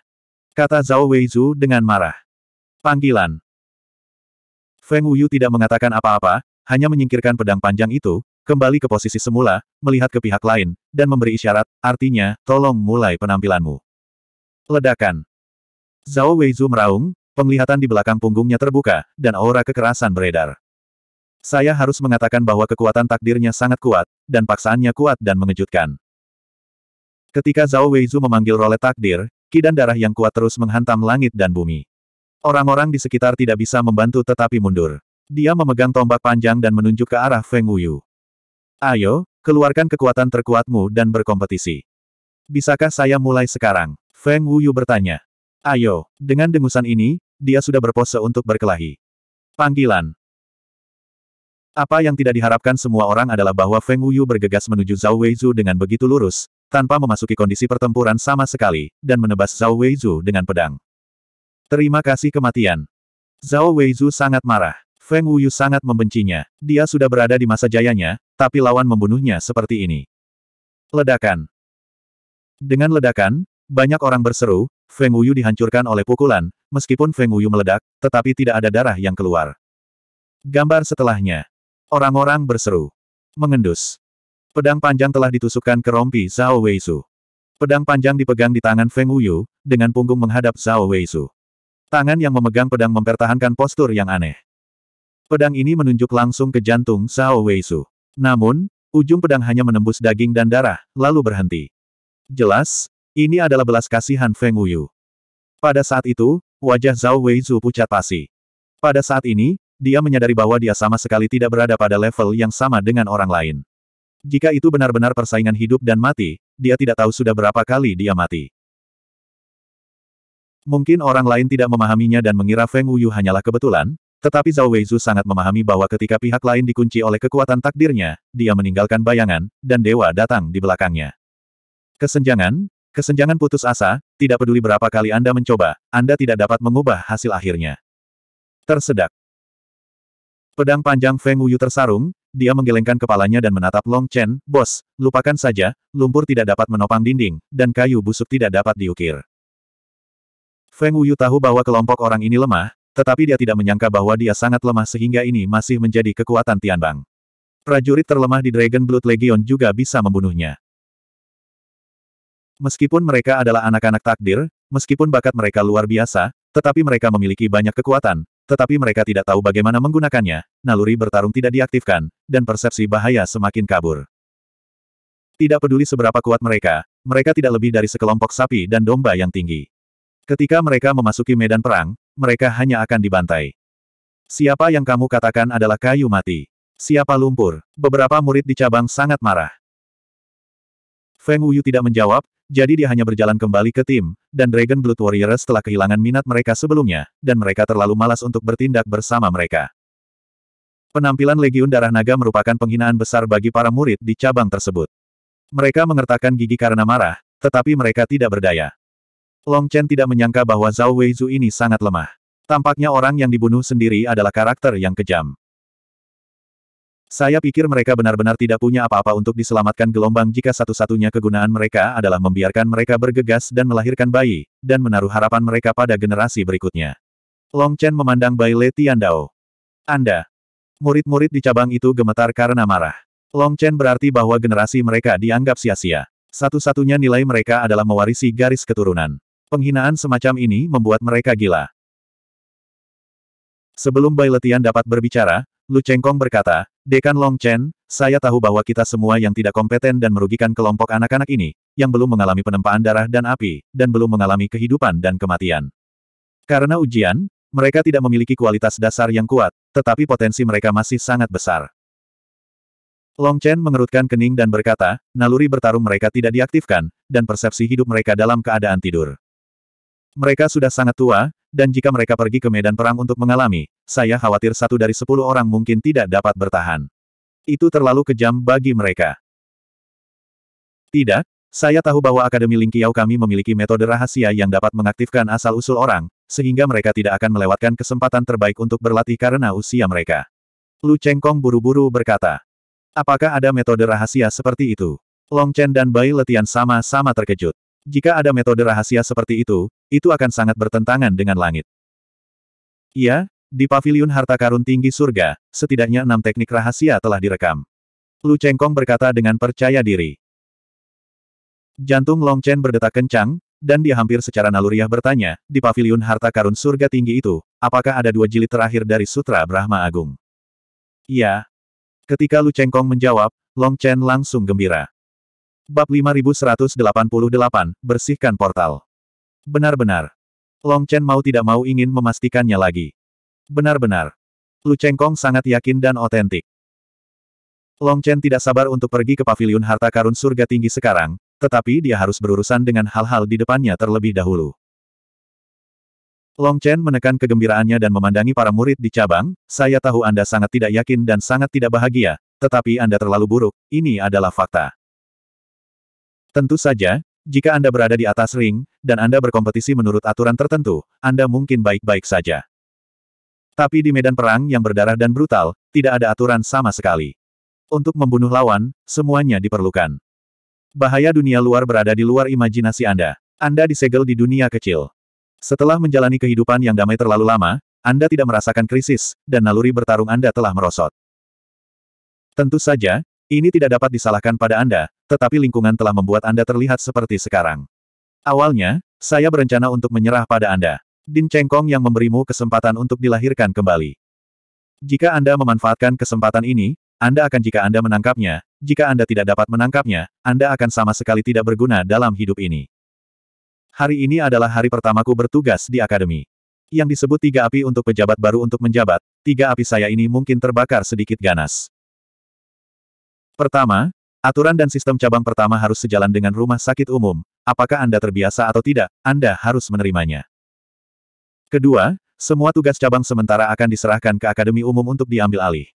A: Kata Zhao Weizu dengan marah. Panggilan. Feng Wuyu tidak mengatakan apa-apa, hanya menyingkirkan pedang panjang itu, kembali ke posisi semula, melihat ke pihak lain, dan memberi isyarat, artinya, tolong mulai penampilanmu. Ledakan. Zhao Weizu meraung, penglihatan di belakang punggungnya terbuka, dan aura kekerasan beredar. Saya harus mengatakan bahwa kekuatan takdirnya sangat kuat, dan paksaannya kuat dan mengejutkan. Ketika Zhao Weizu memanggil rolet takdir, kidan darah yang kuat terus menghantam langit dan bumi. Orang-orang di sekitar tidak bisa membantu tetapi mundur. Dia memegang tombak panjang dan menunjuk ke arah Feng Wuyu. Ayo, keluarkan kekuatan terkuatmu dan berkompetisi. Bisakah saya mulai sekarang? Feng Wuyu bertanya. Ayo, dengan dengusan ini, dia sudah berpose untuk berkelahi. Panggilan. Apa yang tidak diharapkan semua orang adalah bahwa Feng Wuyu bergegas menuju Zhao Weizu dengan begitu lurus, tanpa memasuki kondisi pertempuran sama sekali, dan menebas Zhao Weizhu dengan pedang. Terima kasih kematian. Zhao Weizhu sangat marah. Feng Wuyu sangat membencinya. Dia sudah berada di masa jayanya, tapi lawan membunuhnya seperti ini. Ledakan. Dengan ledakan, banyak orang berseru, Feng Wuyu dihancurkan oleh pukulan, meskipun Feng Wuyu meledak, tetapi tidak ada darah yang keluar. Gambar setelahnya. Orang-orang berseru. Mengendus. Pedang panjang telah ditusukkan ke rompi Zhao Weisu. Pedang panjang dipegang di tangan Feng Wuyu, dengan punggung menghadap Zhao Weisu. Tangan yang memegang pedang mempertahankan postur yang aneh. Pedang ini menunjuk langsung ke jantung Zhao Weisu. Namun, ujung pedang hanya menembus daging dan darah, lalu berhenti. Jelas, ini adalah belas kasihan Feng Wuyu. Pada saat itu, wajah Zhao Weizu pucat pasi. Pada saat ini, dia menyadari bahwa dia sama sekali tidak berada pada level yang sama dengan orang lain. Jika itu benar-benar persaingan hidup dan mati, dia tidak tahu sudah berapa kali dia mati. Mungkin orang lain tidak memahaminya dan mengira Feng Wuyu hanyalah kebetulan, tetapi Zhao Weizu sangat memahami bahwa ketika pihak lain dikunci oleh kekuatan takdirnya, dia meninggalkan bayangan, dan dewa datang di belakangnya. Kesenjangan, kesenjangan putus asa, tidak peduli berapa kali Anda mencoba, Anda tidak dapat mengubah hasil akhirnya. Tersedak. Pedang panjang Feng Wuyu tersarung, dia menggelengkan kepalanya dan menatap Long Chen, bos, lupakan saja, lumpur tidak dapat menopang dinding, dan kayu busuk tidak dapat diukir. Feng Wuyu tahu bahwa kelompok orang ini lemah, tetapi dia tidak menyangka bahwa dia sangat lemah sehingga ini masih menjadi kekuatan Tianbang. Prajurit terlemah di Dragon Blood Legion juga bisa membunuhnya. Meskipun mereka adalah anak-anak takdir, meskipun bakat mereka luar biasa, tetapi mereka memiliki banyak kekuatan, tetapi mereka tidak tahu bagaimana menggunakannya, naluri bertarung tidak diaktifkan, dan persepsi bahaya semakin kabur. Tidak peduli seberapa kuat mereka, mereka tidak lebih dari sekelompok sapi dan domba yang tinggi. Ketika mereka memasuki medan perang, mereka hanya akan dibantai. Siapa yang kamu katakan adalah kayu mati? Siapa lumpur? Beberapa murid di cabang sangat marah. Feng Wuyu tidak menjawab, jadi dia hanya berjalan kembali ke tim, dan Dragon Blood Warriors telah kehilangan minat mereka sebelumnya, dan mereka terlalu malas untuk bertindak bersama mereka. Penampilan Legiun Darah Naga merupakan penghinaan besar bagi para murid di cabang tersebut. Mereka mengertakkan gigi karena marah, tetapi mereka tidak berdaya. Long Chen tidak menyangka bahwa Zhao Weizhu ini sangat lemah. Tampaknya orang yang dibunuh sendiri adalah karakter yang kejam. Saya pikir mereka benar-benar tidak punya apa-apa untuk diselamatkan gelombang jika satu-satunya kegunaan mereka adalah membiarkan mereka bergegas dan melahirkan bayi, dan menaruh harapan mereka pada generasi berikutnya. Long Chen memandang Bai Le Dao. Anda, Murid-murid di cabang itu gemetar karena marah. Long Chen berarti bahwa generasi mereka dianggap sia-sia. Satu-satunya nilai mereka adalah mewarisi garis keturunan. Penghinaan semacam ini membuat mereka gila. Sebelum Bai Letian dapat berbicara, Lu Chengkong berkata, Dekan Long Chen, saya tahu bahwa kita semua yang tidak kompeten dan merugikan kelompok anak-anak ini, yang belum mengalami penempaan darah dan api, dan belum mengalami kehidupan dan kematian. Karena ujian, mereka tidak memiliki kualitas dasar yang kuat, tetapi potensi mereka masih sangat besar. Long Chen mengerutkan kening dan berkata, naluri bertarung mereka tidak diaktifkan, dan persepsi hidup mereka dalam keadaan tidur. Mereka sudah sangat tua, dan jika mereka pergi ke medan perang untuk mengalami, saya khawatir satu dari sepuluh orang mungkin tidak dapat bertahan. Itu terlalu kejam bagi mereka. Tidak, saya tahu bahwa Akademi Lingqiao kami memiliki metode rahasia yang dapat mengaktifkan asal-usul orang, sehingga mereka tidak akan melewatkan kesempatan terbaik untuk berlatih karena usia mereka. Lu Chengkong buru-buru berkata. Apakah ada metode rahasia seperti itu? Long Chen dan Bai Letian sama-sama terkejut. Jika ada metode rahasia seperti itu, itu akan sangat bertentangan dengan langit. Iya, di paviliun harta karun tinggi surga, setidaknya enam teknik rahasia telah direkam. Lu Chengkong berkata dengan percaya diri. Jantung Long Chen berdetak kencang, dan dia hampir secara naluriah bertanya, di Pavilion harta karun surga tinggi itu, apakah ada dua jilid terakhir dari Sutra Brahma Agung? Iya. Ketika Lu Chengkong menjawab, Long Chen langsung gembira. Bab 5188, Bersihkan Portal. Benar-benar. Long Chen mau tidak mau ingin memastikannya lagi. Benar-benar. Lu Chengkong sangat yakin dan otentik. Long Chen tidak sabar untuk pergi ke Pavilion harta karun surga tinggi sekarang, tetapi dia harus berurusan dengan hal-hal di depannya terlebih dahulu. Long Chen menekan kegembiraannya dan memandangi para murid di cabang, saya tahu Anda sangat tidak yakin dan sangat tidak bahagia, tetapi Anda terlalu buruk, ini adalah fakta. Tentu saja, jika Anda berada di atas ring, dan Anda berkompetisi menurut aturan tertentu, Anda mungkin baik-baik saja. Tapi di medan perang yang berdarah dan brutal, tidak ada aturan sama sekali. Untuk membunuh lawan, semuanya diperlukan. Bahaya dunia luar berada di luar imajinasi Anda. Anda disegel di dunia kecil. Setelah menjalani kehidupan yang damai terlalu lama, Anda tidak merasakan krisis, dan naluri bertarung Anda telah merosot. Tentu saja, ini tidak dapat disalahkan pada Anda, tetapi lingkungan telah membuat Anda terlihat seperti sekarang. Awalnya, saya berencana untuk menyerah pada Anda. Din Cengkong yang memberimu kesempatan untuk dilahirkan kembali. Jika Anda memanfaatkan kesempatan ini, anda akan jika Anda menangkapnya, jika Anda tidak dapat menangkapnya, Anda akan sama sekali tidak berguna dalam hidup ini. Hari ini adalah hari pertamaku bertugas di akademi. Yang disebut tiga api untuk pejabat baru untuk menjabat, tiga api saya ini mungkin terbakar sedikit ganas. Pertama, aturan dan sistem cabang pertama harus sejalan dengan rumah sakit umum, apakah Anda terbiasa atau tidak, Anda harus menerimanya. Kedua, semua tugas cabang sementara akan diserahkan ke Akademi Umum untuk diambil alih.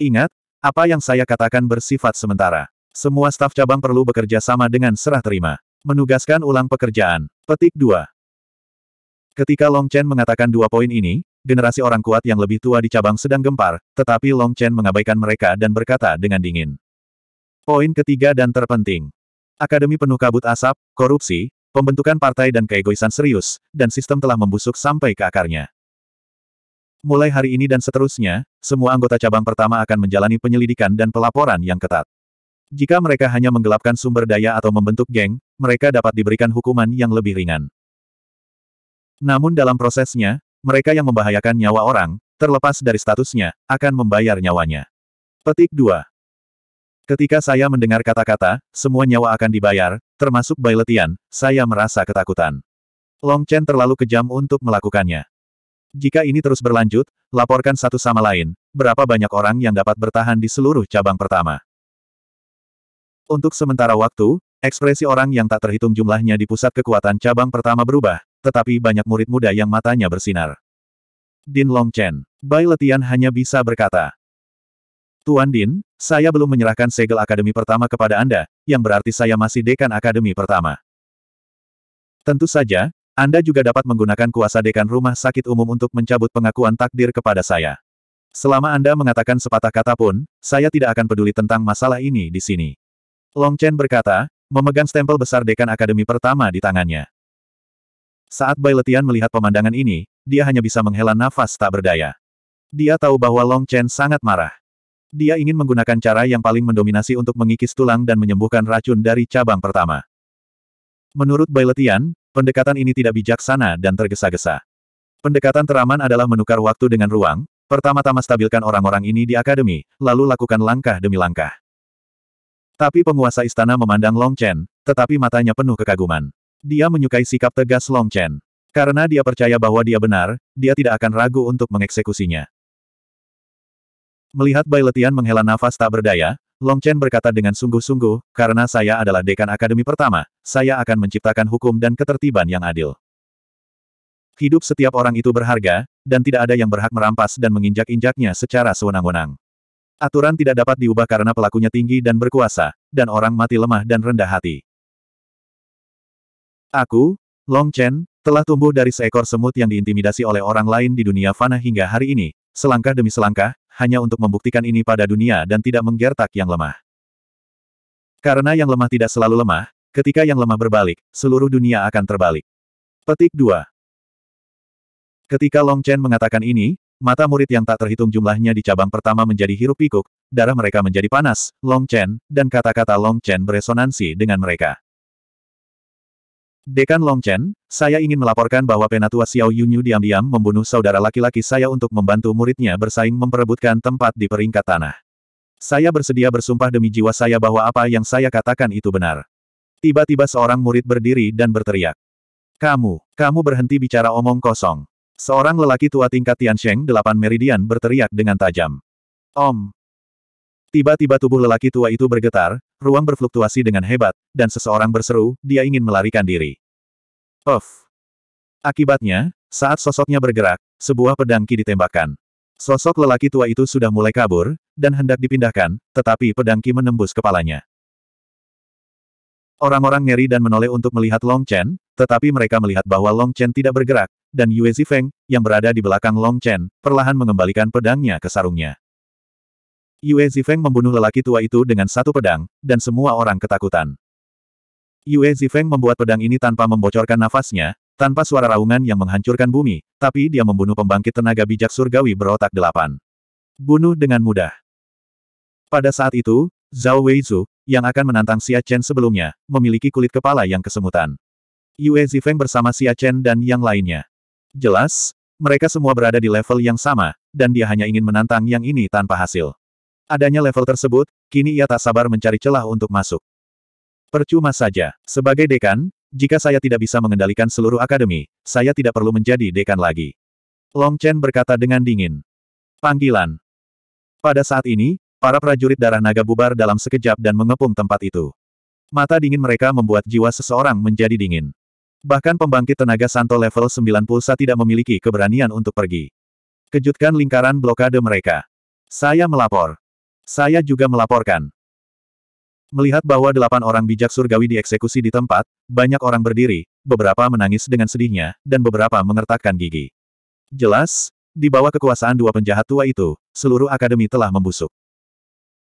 A: Ingat, apa yang saya katakan bersifat sementara. Semua staf cabang perlu bekerja sama dengan serah terima. Menugaskan ulang pekerjaan. Petik 2. Ketika Long Chen mengatakan dua poin ini, generasi orang kuat yang lebih tua di cabang sedang gempar, tetapi Long Chen mengabaikan mereka dan berkata dengan dingin. Poin ketiga dan terpenting. Akademi penuh kabut asap, korupsi, pembentukan partai dan keegoisan serius, dan sistem telah membusuk sampai ke akarnya. Mulai hari ini dan seterusnya, semua anggota cabang pertama akan menjalani penyelidikan dan pelaporan yang ketat. Jika mereka hanya menggelapkan sumber daya atau membentuk geng, mereka dapat diberikan hukuman yang lebih ringan. Namun dalam prosesnya, mereka yang membahayakan nyawa orang, terlepas dari statusnya, akan membayar nyawanya. Petik 2. Ketika saya mendengar kata-kata, semua nyawa akan dibayar, termasuk Bailetian, saya merasa ketakutan. Long Chen terlalu kejam untuk melakukannya. Jika ini terus berlanjut, laporkan satu sama lain, berapa banyak orang yang dapat bertahan di seluruh cabang pertama. Untuk sementara waktu, ekspresi orang yang tak terhitung jumlahnya di pusat kekuatan cabang pertama berubah, tetapi banyak murid muda yang matanya bersinar. Din Longchen, Bai Letian hanya bisa berkata, Tuan Din, saya belum menyerahkan segel akademi pertama kepada Anda, yang berarti saya masih dekan akademi pertama. Tentu saja, anda juga dapat menggunakan kuasa dekan rumah sakit umum untuk mencabut pengakuan takdir kepada saya. Selama Anda mengatakan sepatah kata pun, saya tidak akan peduli tentang masalah ini di sini. Long Chen berkata, memegang stempel besar dekan akademi pertama di tangannya. Saat Bai Letian melihat pemandangan ini, dia hanya bisa menghela nafas tak berdaya. Dia tahu bahwa Long Chen sangat marah. Dia ingin menggunakan cara yang paling mendominasi untuk mengikis tulang dan menyembuhkan racun dari cabang pertama. Menurut Bai Letian, Pendekatan ini tidak bijaksana dan tergesa-gesa. Pendekatan teraman adalah menukar waktu dengan ruang, pertama-tama stabilkan orang-orang ini di akademi, lalu lakukan langkah demi langkah. Tapi penguasa istana memandang Long Chen, tetapi matanya penuh kekaguman. Dia menyukai sikap tegas Long Chen. Karena dia percaya bahwa dia benar, dia tidak akan ragu untuk mengeksekusinya. Melihat Bai Letian menghela nafas tak berdaya, Long Chen berkata dengan sungguh-sungguh, karena saya adalah dekan akademi pertama, saya akan menciptakan hukum dan ketertiban yang adil. Hidup setiap orang itu berharga, dan tidak ada yang berhak merampas dan menginjak-injaknya secara sewenang-wenang. Aturan tidak dapat diubah karena pelakunya tinggi dan berkuasa, dan orang mati lemah dan rendah hati. Aku, Long Chen, telah tumbuh dari seekor semut yang diintimidasi oleh orang lain di dunia fana hingga hari ini, selangkah demi selangkah, hanya untuk membuktikan ini pada dunia dan tidak menggertak yang lemah. Karena yang lemah tidak selalu lemah, ketika yang lemah berbalik, seluruh dunia akan terbalik. Petik 2 Ketika Long Chen mengatakan ini, mata murid yang tak terhitung jumlahnya di cabang pertama menjadi hirup pikuk, darah mereka menjadi panas, Long Chen, dan kata-kata Long Chen beresonansi dengan mereka. Dekan Long Chen, saya ingin melaporkan bahwa penatua Xiao Yunyu diam-diam membunuh saudara laki-laki saya untuk membantu muridnya bersaing memperebutkan tempat di peringkat tanah. Saya bersedia bersumpah demi jiwa saya bahwa apa yang saya katakan itu benar. Tiba-tiba seorang murid berdiri dan berteriak. Kamu, kamu berhenti bicara omong kosong. Seorang lelaki tua tingkat Tiansheng delapan meridian berteriak dengan tajam. Om. Tiba-tiba tubuh lelaki tua itu bergetar, ruang berfluktuasi dengan hebat, dan seseorang berseru, dia ingin melarikan diri. of Akibatnya, saat sosoknya bergerak, sebuah pedang ki ditembakkan. Sosok lelaki tua itu sudah mulai kabur, dan hendak dipindahkan, tetapi pedang ki menembus kepalanya. Orang-orang ngeri dan menoleh untuk melihat Long Chen, tetapi mereka melihat bahwa Long Chen tidak bergerak, dan Yue Zifeng, yang berada di belakang Long Chen, perlahan mengembalikan pedangnya ke sarungnya. Yue Zifeng membunuh lelaki tua itu dengan satu pedang, dan semua orang ketakutan. Yue Zifeng membuat pedang ini tanpa membocorkan nafasnya, tanpa suara raungan yang menghancurkan bumi, tapi dia membunuh pembangkit tenaga bijak surgawi berotak delapan. Bunuh dengan mudah. Pada saat itu, Zhao Weizu, yang akan menantang Xia Chen sebelumnya, memiliki kulit kepala yang kesemutan. Yue Zifeng bersama Xia Chen dan yang lainnya. Jelas, mereka semua berada di level yang sama, dan dia hanya ingin menantang yang ini tanpa hasil. Adanya level tersebut, kini ia tak sabar mencari celah untuk masuk. Percuma saja, sebagai dekan, jika saya tidak bisa mengendalikan seluruh akademi, saya tidak perlu menjadi dekan lagi. Long Chen berkata dengan dingin. Panggilan. Pada saat ini, para prajurit darah naga bubar dalam sekejap dan mengepung tempat itu. Mata dingin mereka membuat jiwa seseorang menjadi dingin. Bahkan pembangkit tenaga santo level 9 pulsa tidak memiliki keberanian untuk pergi. Kejutkan lingkaran blokade mereka. Saya melapor. Saya juga melaporkan. Melihat bahwa delapan orang bijak surgawi dieksekusi di tempat, banyak orang berdiri, beberapa menangis dengan sedihnya, dan beberapa mengertakkan gigi. Jelas, di bawah kekuasaan dua penjahat tua itu, seluruh akademi telah membusuk.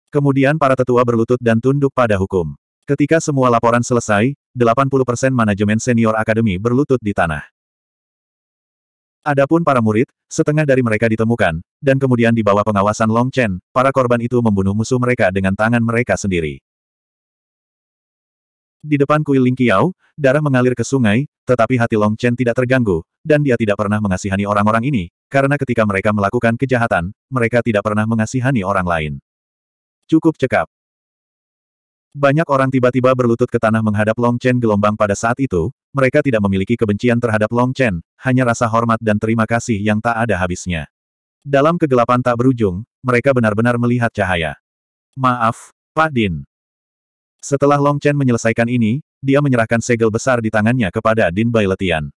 A: Kemudian para tetua berlutut dan tunduk pada hukum. Ketika semua laporan selesai, 80% manajemen senior akademi berlutut di tanah. Adapun para murid, setengah dari mereka ditemukan, dan kemudian di bawah pengawasan Long Chen, para korban itu membunuh musuh mereka dengan tangan mereka sendiri. Di depan kuil Ling Qiao, darah mengalir ke sungai, tetapi hati Long Chen tidak terganggu, dan dia tidak pernah mengasihani orang-orang ini, karena ketika mereka melakukan kejahatan, mereka tidak pernah mengasihani orang lain. Cukup cekap. Banyak orang tiba-tiba berlutut ke tanah menghadap Long Chen gelombang pada saat itu, mereka tidak memiliki kebencian terhadap Long Chen, hanya rasa hormat dan terima kasih yang tak ada habisnya. Dalam kegelapan tak berujung, mereka benar-benar melihat cahaya. Maaf, Pak Din. Setelah Long Chen menyelesaikan ini, dia menyerahkan segel besar di tangannya kepada Din Bailetian.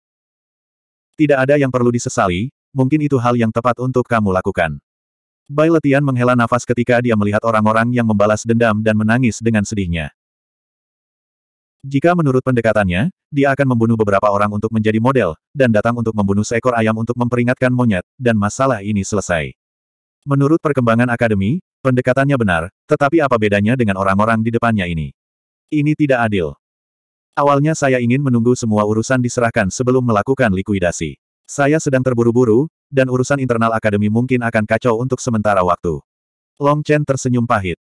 A: Tidak ada yang perlu disesali, mungkin itu hal yang tepat untuk kamu lakukan. Bai Letian menghela nafas ketika dia melihat orang-orang yang membalas dendam dan menangis dengan sedihnya. Jika menurut pendekatannya, dia akan membunuh beberapa orang untuk menjadi model, dan datang untuk membunuh seekor ayam untuk memperingatkan monyet, dan masalah ini selesai. Menurut perkembangan akademi, pendekatannya benar, tetapi apa bedanya dengan orang-orang di depannya ini? Ini tidak adil. Awalnya saya ingin menunggu semua urusan diserahkan sebelum melakukan likuidasi. Saya sedang terburu-buru, dan urusan internal akademi mungkin akan kacau untuk sementara waktu. Long Chen tersenyum pahit.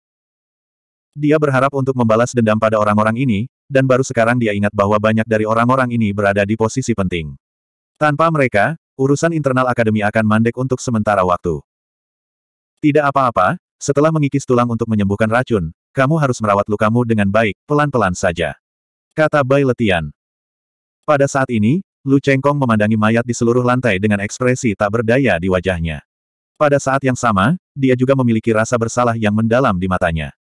A: Dia berharap untuk membalas dendam pada orang-orang ini, dan baru sekarang dia ingat bahwa banyak dari orang-orang ini berada di posisi penting. Tanpa mereka, urusan internal akademi akan mandek untuk sementara waktu. Tidak apa-apa, setelah mengikis tulang untuk menyembuhkan racun, kamu harus merawat lukamu dengan baik, pelan-pelan saja. Kata Bai Letian. Pada saat ini, Lu Chengkong memandangi mayat di seluruh lantai dengan ekspresi tak berdaya di wajahnya. Pada saat yang sama, dia juga memiliki rasa bersalah yang mendalam di matanya.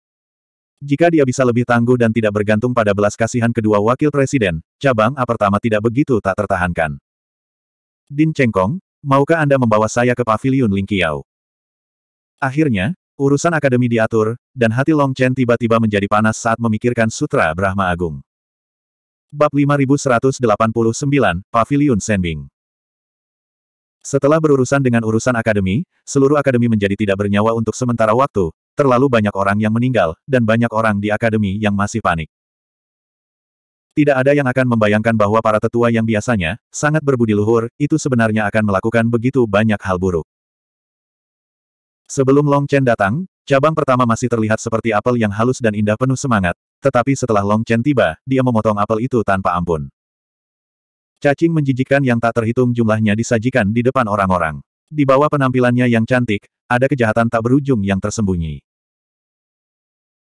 A: Jika dia bisa lebih tangguh dan tidak bergantung pada belas kasihan kedua wakil presiden, cabang A pertama tidak begitu tak tertahankan. Din Chengkong, maukah Anda membawa saya ke paviliun Lingqiao? Akhirnya, urusan akademi diatur, dan hati Long Chen tiba-tiba menjadi panas saat memikirkan Sutra Brahma Agung. Bab 5189, Paviliun Senbing Setelah berurusan dengan urusan akademi, seluruh akademi menjadi tidak bernyawa untuk sementara waktu, terlalu banyak orang yang meninggal, dan banyak orang di akademi yang masih panik. Tidak ada yang akan membayangkan bahwa para tetua yang biasanya, sangat berbudi luhur, itu sebenarnya akan melakukan begitu banyak hal buruk. Sebelum Long Chen datang, Cabang pertama masih terlihat seperti apel yang halus dan indah penuh semangat, tetapi setelah Long Chen tiba, dia memotong apel itu tanpa ampun. Cacing menjijikan yang tak terhitung jumlahnya disajikan di depan orang-orang. Di bawah penampilannya yang cantik, ada kejahatan tak berujung yang tersembunyi.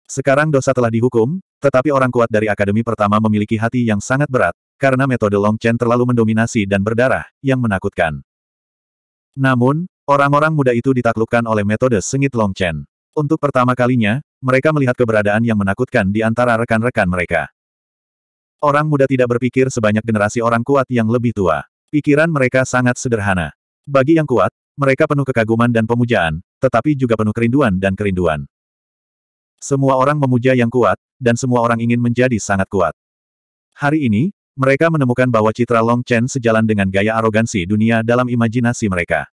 A: Sekarang dosa telah dihukum, tetapi orang kuat dari akademi pertama memiliki hati yang sangat berat, karena metode Long Chen terlalu mendominasi dan berdarah, yang menakutkan. Namun, orang-orang muda itu ditaklukkan oleh metode sengit Long Chen. Untuk pertama kalinya, mereka melihat keberadaan yang menakutkan di antara rekan-rekan mereka. Orang muda tidak berpikir sebanyak generasi orang kuat yang lebih tua. Pikiran mereka sangat sederhana. Bagi yang kuat, mereka penuh kekaguman dan pemujaan, tetapi juga penuh kerinduan dan kerinduan. Semua orang memuja yang kuat, dan semua orang ingin menjadi sangat kuat. Hari ini, mereka menemukan bahwa citra Long Chen sejalan dengan gaya arogansi dunia dalam imajinasi mereka.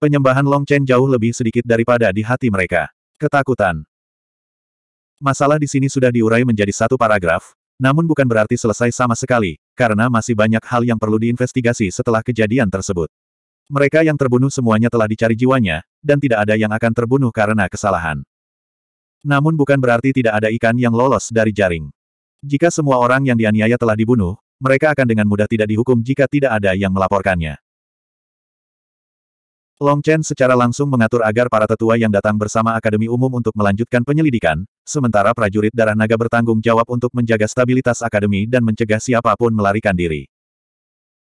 A: Penyembahan Long Chen jauh lebih sedikit daripada di hati mereka. Ketakutan. Masalah di sini sudah diurai menjadi satu paragraf, namun bukan berarti selesai sama sekali, karena masih banyak hal yang perlu diinvestigasi setelah kejadian tersebut. Mereka yang terbunuh semuanya telah dicari jiwanya, dan tidak ada yang akan terbunuh karena kesalahan. Namun bukan berarti tidak ada ikan yang lolos dari jaring. Jika semua orang yang dianiaya telah dibunuh, mereka akan dengan mudah tidak dihukum jika tidak ada yang melaporkannya. Long Chen secara langsung mengatur agar para tetua yang datang bersama Akademi Umum untuk melanjutkan penyelidikan, sementara prajurit darah naga bertanggung jawab untuk menjaga stabilitas Akademi dan mencegah siapapun melarikan diri.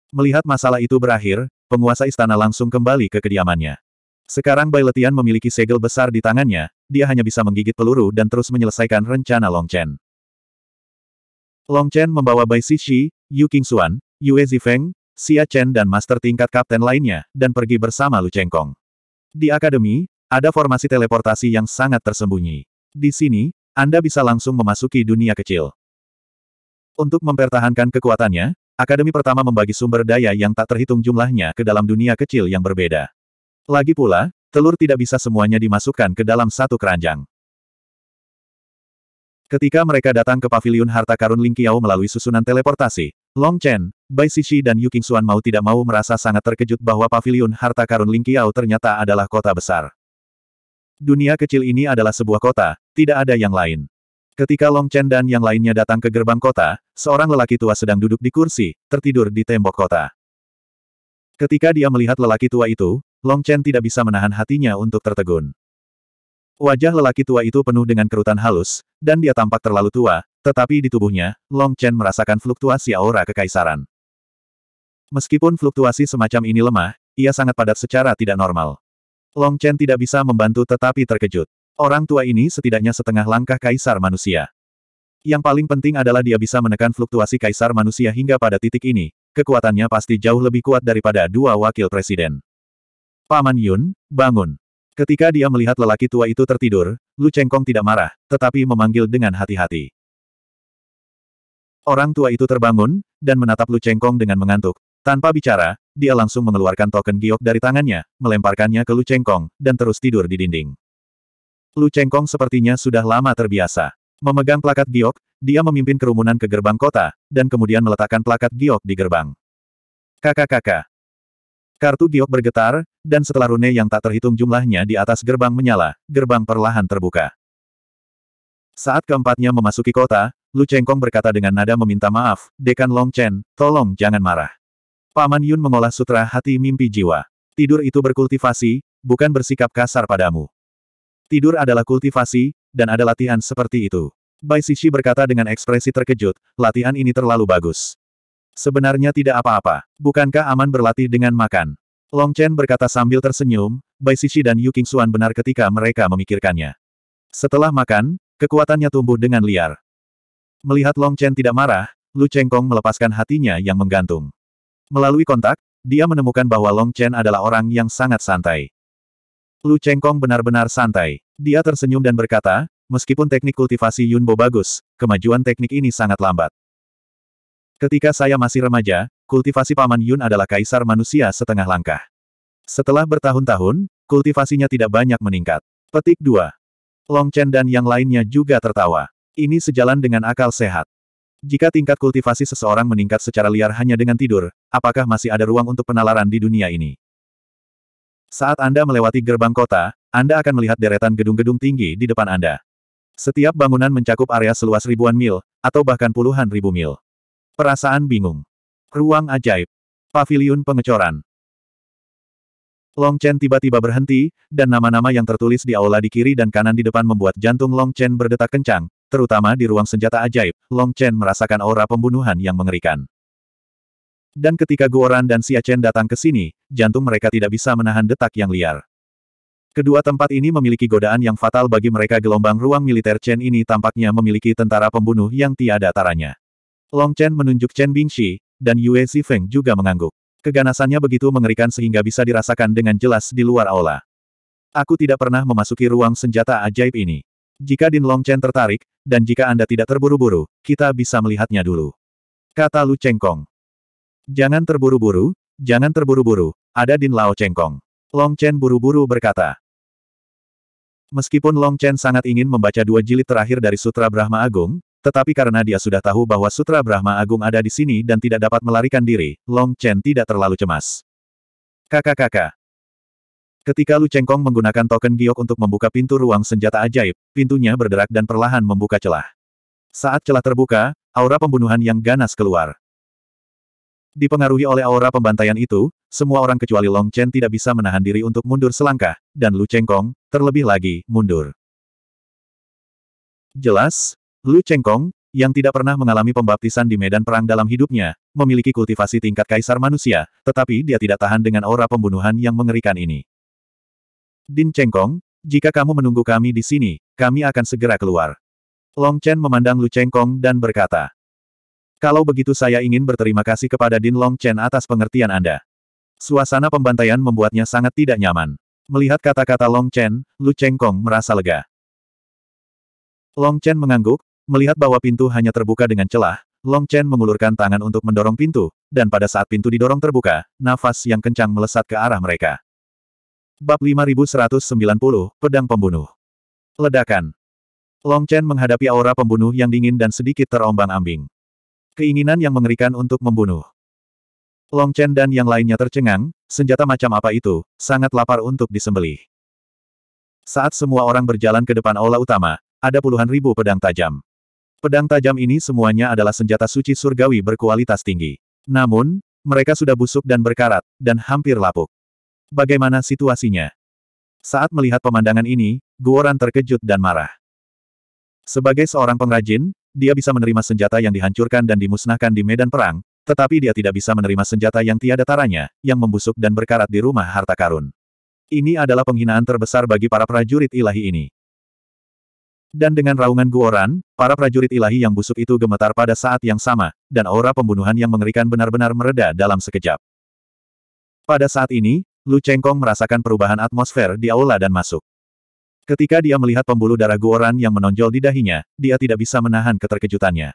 A: Melihat masalah itu berakhir, penguasa istana langsung kembali ke kediamannya. Sekarang Bai Letian memiliki segel besar di tangannya, dia hanya bisa menggigit peluru dan terus menyelesaikan rencana Long Chen. Long Chen membawa Bai Sishi, Yu Qingxuan, Yue Zifeng, Xia Chen dan master tingkat kapten lainnya, dan pergi bersama Lu Chengkong. Di akademi, ada formasi teleportasi yang sangat tersembunyi. Di sini, Anda bisa langsung memasuki dunia kecil. Untuk mempertahankan kekuatannya, akademi pertama membagi sumber daya yang tak terhitung jumlahnya ke dalam dunia kecil yang berbeda. Lagi pula, telur tidak bisa semuanya dimasukkan ke dalam satu keranjang. Ketika mereka datang ke paviliun harta karun Lingqiao melalui susunan teleportasi, Long Chen, Bai Sishi dan Yu Qingxuan mau tidak mau merasa sangat terkejut bahwa Pavilion harta karun Ling Lingqiao ternyata adalah kota besar. Dunia kecil ini adalah sebuah kota, tidak ada yang lain. Ketika Long Chen dan yang lainnya datang ke gerbang kota, seorang lelaki tua sedang duduk di kursi, tertidur di tembok kota. Ketika dia melihat lelaki tua itu, Long Chen tidak bisa menahan hatinya untuk tertegun. Wajah lelaki tua itu penuh dengan kerutan halus, dan dia tampak terlalu tua, tetapi di tubuhnya, Long Chen merasakan fluktuasi aura kekaisaran. Meskipun fluktuasi semacam ini lemah, ia sangat padat secara tidak normal. Long Chen tidak bisa membantu tetapi terkejut. Orang tua ini setidaknya setengah langkah kaisar manusia. Yang paling penting adalah dia bisa menekan fluktuasi kaisar manusia hingga pada titik ini, kekuatannya pasti jauh lebih kuat daripada dua wakil presiden. Paman Yun, bangun. Ketika dia melihat lelaki tua itu tertidur, Lu Chengkong tidak marah, tetapi memanggil dengan hati-hati. Orang tua itu terbangun, dan menatap Lu Chengkong dengan mengantuk. Tanpa bicara, dia langsung mengeluarkan token giok dari tangannya, melemparkannya ke Lu Chengkong, dan terus tidur di dinding. Lu Chengkong sepertinya sudah lama terbiasa. Memegang plakat giok, dia memimpin kerumunan ke gerbang kota, dan kemudian meletakkan plakat giok di gerbang. Kakak-kakak. Kartu giok bergetar, dan setelah rune yang tak terhitung jumlahnya di atas gerbang menyala, gerbang perlahan terbuka. Saat keempatnya memasuki kota, Lu Chengkong berkata dengan nada meminta maaf, Dekan Long Chen, tolong jangan marah. Paman Yun mengolah sutra hati mimpi jiwa. Tidur itu berkultivasi, bukan bersikap kasar padamu. Tidur adalah kultivasi, dan ada latihan seperti itu. Bai Sishi berkata dengan ekspresi terkejut, latihan ini terlalu bagus. Sebenarnya tidak apa-apa. Bukankah aman berlatih dengan makan? Long Chen berkata sambil tersenyum, Bai Sishi dan Yu Xuan benar ketika mereka memikirkannya. Setelah makan, kekuatannya tumbuh dengan liar. Melihat Long Chen tidak marah, Lu Chengkong melepaskan hatinya yang menggantung. Melalui kontak, dia menemukan bahwa Long Chen adalah orang yang sangat santai. Lu Chengkong benar-benar santai. Dia tersenyum dan berkata, meskipun teknik kultivasi Yunbo bagus, kemajuan teknik ini sangat lambat. Ketika saya masih remaja, kultivasi Paman Yun adalah kaisar manusia setengah langkah. Setelah bertahun-tahun, kultivasinya tidak banyak meningkat. Petik 2. Long Chen dan yang lainnya juga tertawa. Ini sejalan dengan akal sehat. Jika tingkat kultivasi seseorang meningkat secara liar hanya dengan tidur, apakah masih ada ruang untuk penalaran di dunia ini? Saat Anda melewati gerbang kota, Anda akan melihat deretan gedung-gedung tinggi di depan Anda. Setiap bangunan mencakup area seluas ribuan mil, atau bahkan puluhan ribu mil. Perasaan bingung. Ruang ajaib. pavilion pengecoran. Long Chen tiba-tiba berhenti, dan nama-nama yang tertulis di aula di kiri dan kanan di depan membuat jantung Long Chen berdetak kencang, terutama di ruang senjata ajaib, Long Chen merasakan aura pembunuhan yang mengerikan. Dan ketika Guoran dan Xia Chen datang ke sini, jantung mereka tidak bisa menahan detak yang liar. Kedua tempat ini memiliki godaan yang fatal bagi mereka gelombang ruang militer Chen ini tampaknya memiliki tentara pembunuh yang tiada taranya. Long Chen menunjuk Chen Bingxi, dan Yue Zifeng juga mengangguk. Keganasannya begitu mengerikan sehingga bisa dirasakan dengan jelas di luar aula. Aku tidak pernah memasuki ruang senjata ajaib ini. Jika Din Longchen tertarik, dan jika Anda tidak terburu-buru, kita bisa melihatnya dulu. Kata Lu Chengkong. Jangan terburu-buru, jangan terburu-buru, ada Din Lao Chengkong. Longchen buru-buru berkata. Meskipun Longchen sangat ingin membaca dua jilid terakhir dari Sutra Brahma Agung, tetapi karena dia sudah tahu bahwa Sutra Brahma Agung ada di sini dan tidak dapat melarikan diri, Long Chen tidak terlalu cemas. Kakak-kakak, Ketika Lu Chengkong menggunakan token giok untuk membuka pintu ruang senjata ajaib, pintunya berderak dan perlahan membuka celah. Saat celah terbuka, aura pembunuhan yang ganas keluar. Dipengaruhi oleh aura pembantaian itu, semua orang kecuali Long Chen tidak bisa menahan diri untuk mundur selangkah, dan Lu Chengkong, terlebih lagi, mundur. Jelas, Lu Chengkong, yang tidak pernah mengalami pembaptisan di medan perang dalam hidupnya, memiliki kultivasi tingkat kaisar manusia, tetapi dia tidak tahan dengan aura pembunuhan yang mengerikan ini. Din Chengkong, jika kamu menunggu kami di sini, kami akan segera keluar. Long Chen memandang Lu Chengkong dan berkata, Kalau begitu saya ingin berterima kasih kepada Din Long Chen atas pengertian Anda. Suasana pembantaian membuatnya sangat tidak nyaman. Melihat kata-kata Long Chen, Lu Chengkong merasa lega. Long Chen mengangguk, melihat bahwa pintu hanya terbuka dengan celah, Long Chen mengulurkan tangan untuk mendorong pintu, dan pada saat pintu didorong terbuka, nafas yang kencang melesat ke arah mereka. Bab 5190, Pedang Pembunuh. Ledakan. Long Chen menghadapi aura pembunuh yang dingin dan sedikit terombang-ambing. Keinginan yang mengerikan untuk membunuh. Long Chen dan yang lainnya tercengang, senjata macam apa itu, sangat lapar untuk disembelih. Saat semua orang berjalan ke depan aula utama, ada puluhan ribu pedang tajam. Pedang tajam ini semuanya adalah senjata suci surgawi berkualitas tinggi. Namun, mereka sudah busuk dan berkarat, dan hampir lapuk. Bagaimana situasinya? Saat melihat pemandangan ini, Guoran terkejut dan marah. Sebagai seorang pengrajin, dia bisa menerima senjata yang dihancurkan dan dimusnahkan di medan perang, tetapi dia tidak bisa menerima senjata yang tiada taranya, yang membusuk dan berkarat di rumah harta karun. Ini adalah penghinaan terbesar bagi para prajurit ilahi ini. Dan dengan raungan Guoran, para prajurit ilahi yang busuk itu gemetar pada saat yang sama, dan aura pembunuhan yang mengerikan benar-benar mereda dalam sekejap. Pada saat ini, Lu Chengkong merasakan perubahan atmosfer di aula dan masuk. Ketika dia melihat pembuluh darah Guoran yang menonjol di dahinya, dia tidak bisa menahan keterkejutannya.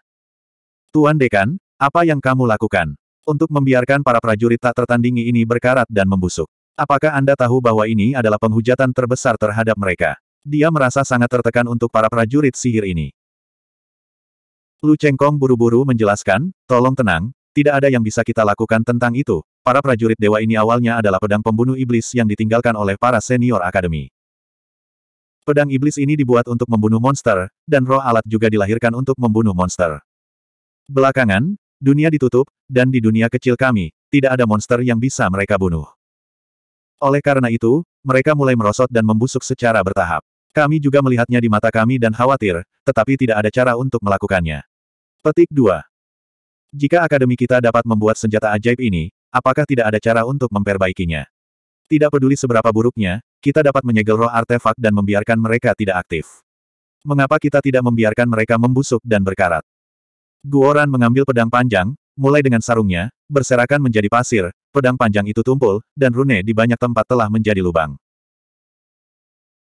A: Tuan Dekan, apa yang kamu lakukan? Untuk membiarkan para prajurit tak tertandingi ini berkarat dan membusuk. Apakah Anda tahu bahwa ini adalah penghujatan terbesar terhadap mereka? Dia merasa sangat tertekan untuk para prajurit sihir ini. Lu Chengkong buru-buru menjelaskan, tolong tenang, tidak ada yang bisa kita lakukan tentang itu, Para prajurit dewa ini awalnya adalah pedang pembunuh iblis yang ditinggalkan oleh para senior akademi. Pedang iblis ini dibuat untuk membunuh monster, dan roh alat juga dilahirkan untuk membunuh monster. Belakangan, dunia ditutup, dan di dunia kecil kami, tidak ada monster yang bisa mereka bunuh. Oleh karena itu, mereka mulai merosot dan membusuk secara bertahap. Kami juga melihatnya di mata kami dan khawatir, tetapi tidak ada cara untuk melakukannya. Petik 2. Jika akademi kita dapat membuat senjata ajaib ini, apakah tidak ada cara untuk memperbaikinya? Tidak peduli seberapa buruknya, kita dapat menyegel roh artefak dan membiarkan mereka tidak aktif. Mengapa kita tidak membiarkan mereka membusuk dan berkarat? Guoran mengambil pedang panjang, mulai dengan sarungnya, berserakan menjadi pasir, pedang panjang itu tumpul, dan rune di banyak tempat telah menjadi lubang.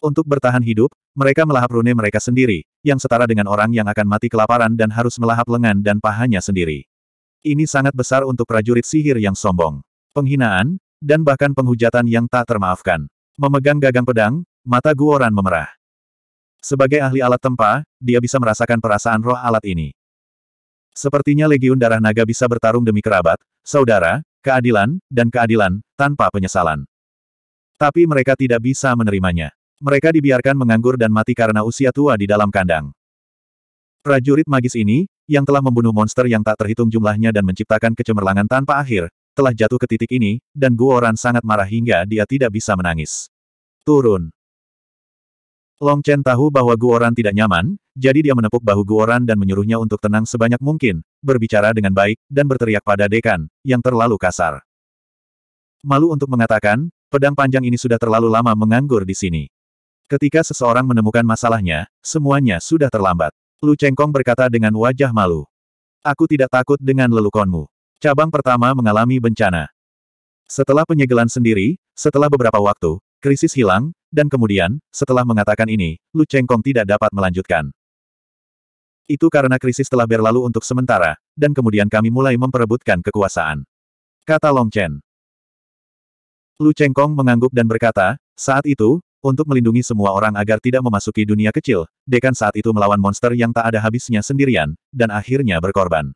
A: Untuk bertahan hidup, mereka melahap rune mereka sendiri, yang setara dengan orang yang akan mati kelaparan dan harus melahap lengan dan pahanya sendiri. Ini sangat besar untuk prajurit sihir yang sombong. Penghinaan, dan bahkan penghujatan yang tak termaafkan. Memegang gagang pedang, mata Guoran memerah. Sebagai ahli alat tempa, dia bisa merasakan perasaan roh alat ini. Sepertinya Legiun Darah Naga bisa bertarung demi kerabat, saudara, keadilan, dan keadilan, tanpa penyesalan. Tapi mereka tidak bisa menerimanya. Mereka dibiarkan menganggur dan mati karena usia tua di dalam kandang. Prajurit magis ini, yang telah membunuh monster yang tak terhitung jumlahnya dan menciptakan kecemerlangan tanpa akhir, telah jatuh ke titik ini, dan Guoran sangat marah hingga dia tidak bisa menangis. Turun. Long Chen tahu bahwa Guoran tidak nyaman, jadi dia menepuk bahu Guoran dan menyuruhnya untuk tenang sebanyak mungkin, berbicara dengan baik, dan berteriak pada dekan, yang terlalu kasar. Malu untuk mengatakan, pedang panjang ini sudah terlalu lama menganggur di sini. Ketika seseorang menemukan masalahnya, semuanya sudah terlambat. Lu Chengkong berkata dengan wajah malu. Aku tidak takut dengan lelukonmu. Cabang pertama mengalami bencana. Setelah penyegelan sendiri, setelah beberapa waktu, krisis hilang, dan kemudian, setelah mengatakan ini, Lu Chengkong tidak dapat melanjutkan. Itu karena krisis telah berlalu untuk sementara, dan kemudian kami mulai memperebutkan kekuasaan. Kata Long Chen. Lu Chengkong mengangguk dan berkata, saat itu, untuk melindungi semua orang agar tidak memasuki dunia kecil, Dekan saat itu melawan monster yang tak ada habisnya sendirian, dan akhirnya berkorban.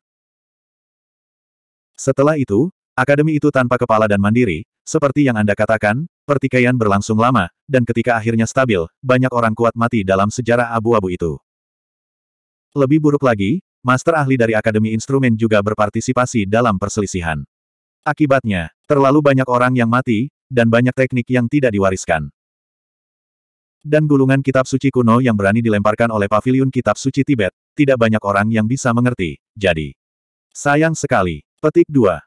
A: Setelah itu, akademi itu tanpa kepala dan mandiri, seperti yang Anda katakan, pertikaian berlangsung lama, dan ketika akhirnya stabil, banyak orang kuat mati dalam sejarah abu-abu itu. Lebih buruk lagi, master ahli dari Akademi Instrumen juga berpartisipasi dalam perselisihan. Akibatnya, terlalu banyak orang yang mati, dan banyak teknik yang tidak diwariskan dan gulungan kitab suci kuno yang berani dilemparkan oleh paviliun kitab suci Tibet, tidak banyak orang yang bisa mengerti, jadi. Sayang sekali. Petik 2.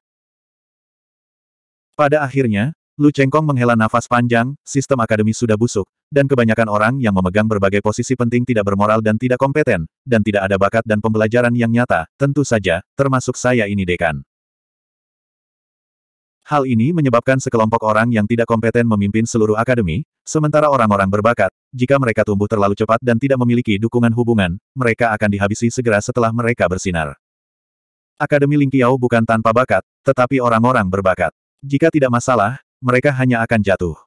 A: Pada akhirnya, Lu Chengkong menghela nafas panjang, sistem akademi sudah busuk, dan kebanyakan orang yang memegang berbagai posisi penting tidak bermoral dan tidak kompeten, dan tidak ada bakat dan pembelajaran yang nyata, tentu saja, termasuk saya ini dekan. Hal ini menyebabkan sekelompok orang yang tidak kompeten memimpin seluruh akademi, sementara orang-orang berbakat, jika mereka tumbuh terlalu cepat dan tidak memiliki dukungan hubungan, mereka akan dihabisi segera setelah mereka bersinar. Akademi Lingqiao bukan tanpa bakat, tetapi orang-orang berbakat. Jika tidak masalah, mereka hanya akan jatuh.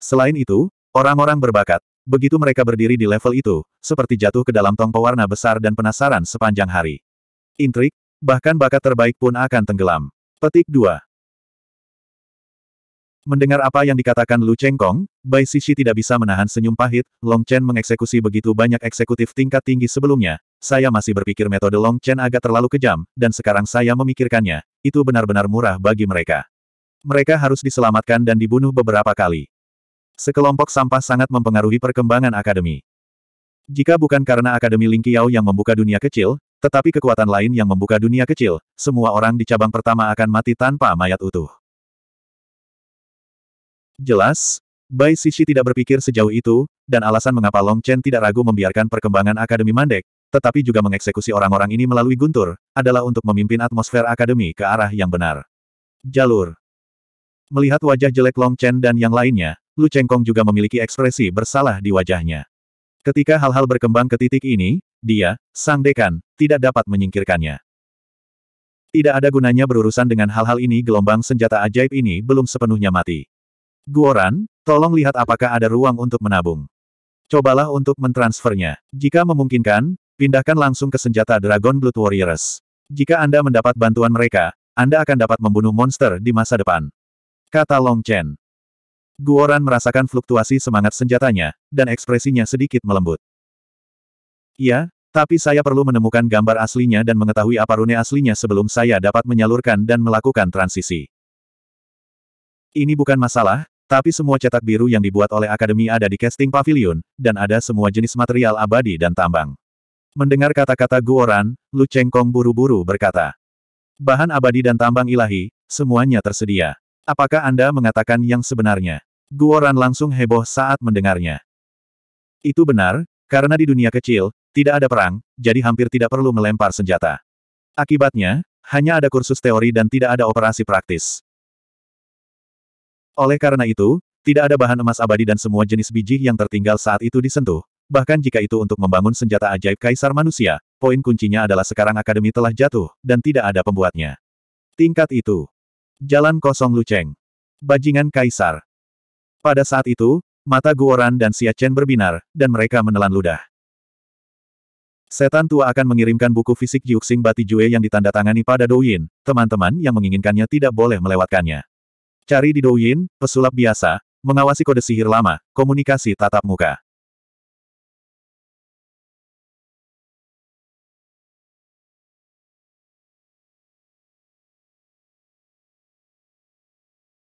A: Selain itu, orang-orang berbakat, begitu mereka berdiri di level itu, seperti jatuh ke dalam tong pewarna besar dan penasaran sepanjang hari. Intrik, bahkan bakat terbaik pun akan tenggelam. Petik 2. Mendengar apa yang dikatakan Lu Chengkong, Bai Sisi tidak bisa menahan senyum pahit, Long Chen mengeksekusi begitu banyak eksekutif tingkat tinggi sebelumnya. Saya masih berpikir metode Long Chen agak terlalu kejam, dan sekarang saya memikirkannya, itu benar-benar murah bagi mereka. Mereka harus diselamatkan dan dibunuh beberapa kali. Sekelompok sampah sangat mempengaruhi perkembangan akademi. Jika bukan karena Akademi Lingqiao yang membuka dunia kecil, tetapi kekuatan lain yang membuka dunia kecil, semua orang di cabang pertama akan mati tanpa mayat utuh. Jelas, Bai Sishi tidak berpikir sejauh itu, dan alasan mengapa Long Chen tidak ragu membiarkan perkembangan Akademi Mandek, tetapi juga mengeksekusi orang-orang ini melalui guntur, adalah untuk memimpin atmosfer Akademi ke arah yang benar. Jalur Melihat wajah jelek Long Chen dan yang lainnya, Lu Chengkong juga memiliki ekspresi bersalah di wajahnya. Ketika hal-hal berkembang ke titik ini, dia, sang dekan, tidak dapat menyingkirkannya. Tidak ada gunanya berurusan dengan hal-hal ini gelombang senjata ajaib ini belum sepenuhnya mati. Guoran, tolong lihat apakah ada ruang untuk menabung. Cobalah untuk mentransfernya. Jika memungkinkan, pindahkan langsung ke senjata Dragon Blood Warriors. Jika Anda mendapat bantuan mereka, Anda akan dapat membunuh monster di masa depan. Kata Long Chen. Guoran merasakan fluktuasi semangat senjatanya, dan ekspresinya sedikit melembut. Iya, tapi saya perlu menemukan gambar aslinya dan mengetahui apa rune aslinya sebelum saya dapat menyalurkan dan melakukan transisi. Ini bukan masalah, tapi semua cetak biru yang dibuat oleh Akademi ada di casting pavilion, dan ada semua jenis material abadi dan tambang. Mendengar kata-kata Guoran, Lu Chengkong buru-buru berkata. Bahan abadi dan tambang ilahi, semuanya tersedia. Apakah Anda mengatakan yang sebenarnya? Guoran langsung heboh saat mendengarnya. Itu benar, karena di dunia kecil, tidak ada perang, jadi hampir tidak perlu melempar senjata. Akibatnya, hanya ada kursus teori dan tidak ada operasi praktis. Oleh karena itu, tidak ada bahan emas abadi dan semua jenis biji yang tertinggal saat itu disentuh. Bahkan jika itu untuk membangun senjata ajaib kaisar manusia, poin kuncinya adalah sekarang akademi telah jatuh, dan tidak ada pembuatnya. Tingkat itu. Jalan kosong Luceng. Bajingan kaisar. Pada saat itu, mata Guoran dan Siachen berbinar, dan mereka menelan ludah. Setan tua akan mengirimkan buku fisik Yuxing Batijue yang ditandatangani pada Douyin, teman-teman yang menginginkannya tidak boleh melewatkannya. Cari di Douyin, pesulap biasa, mengawasi kode sihir lama, komunikasi tatap muka.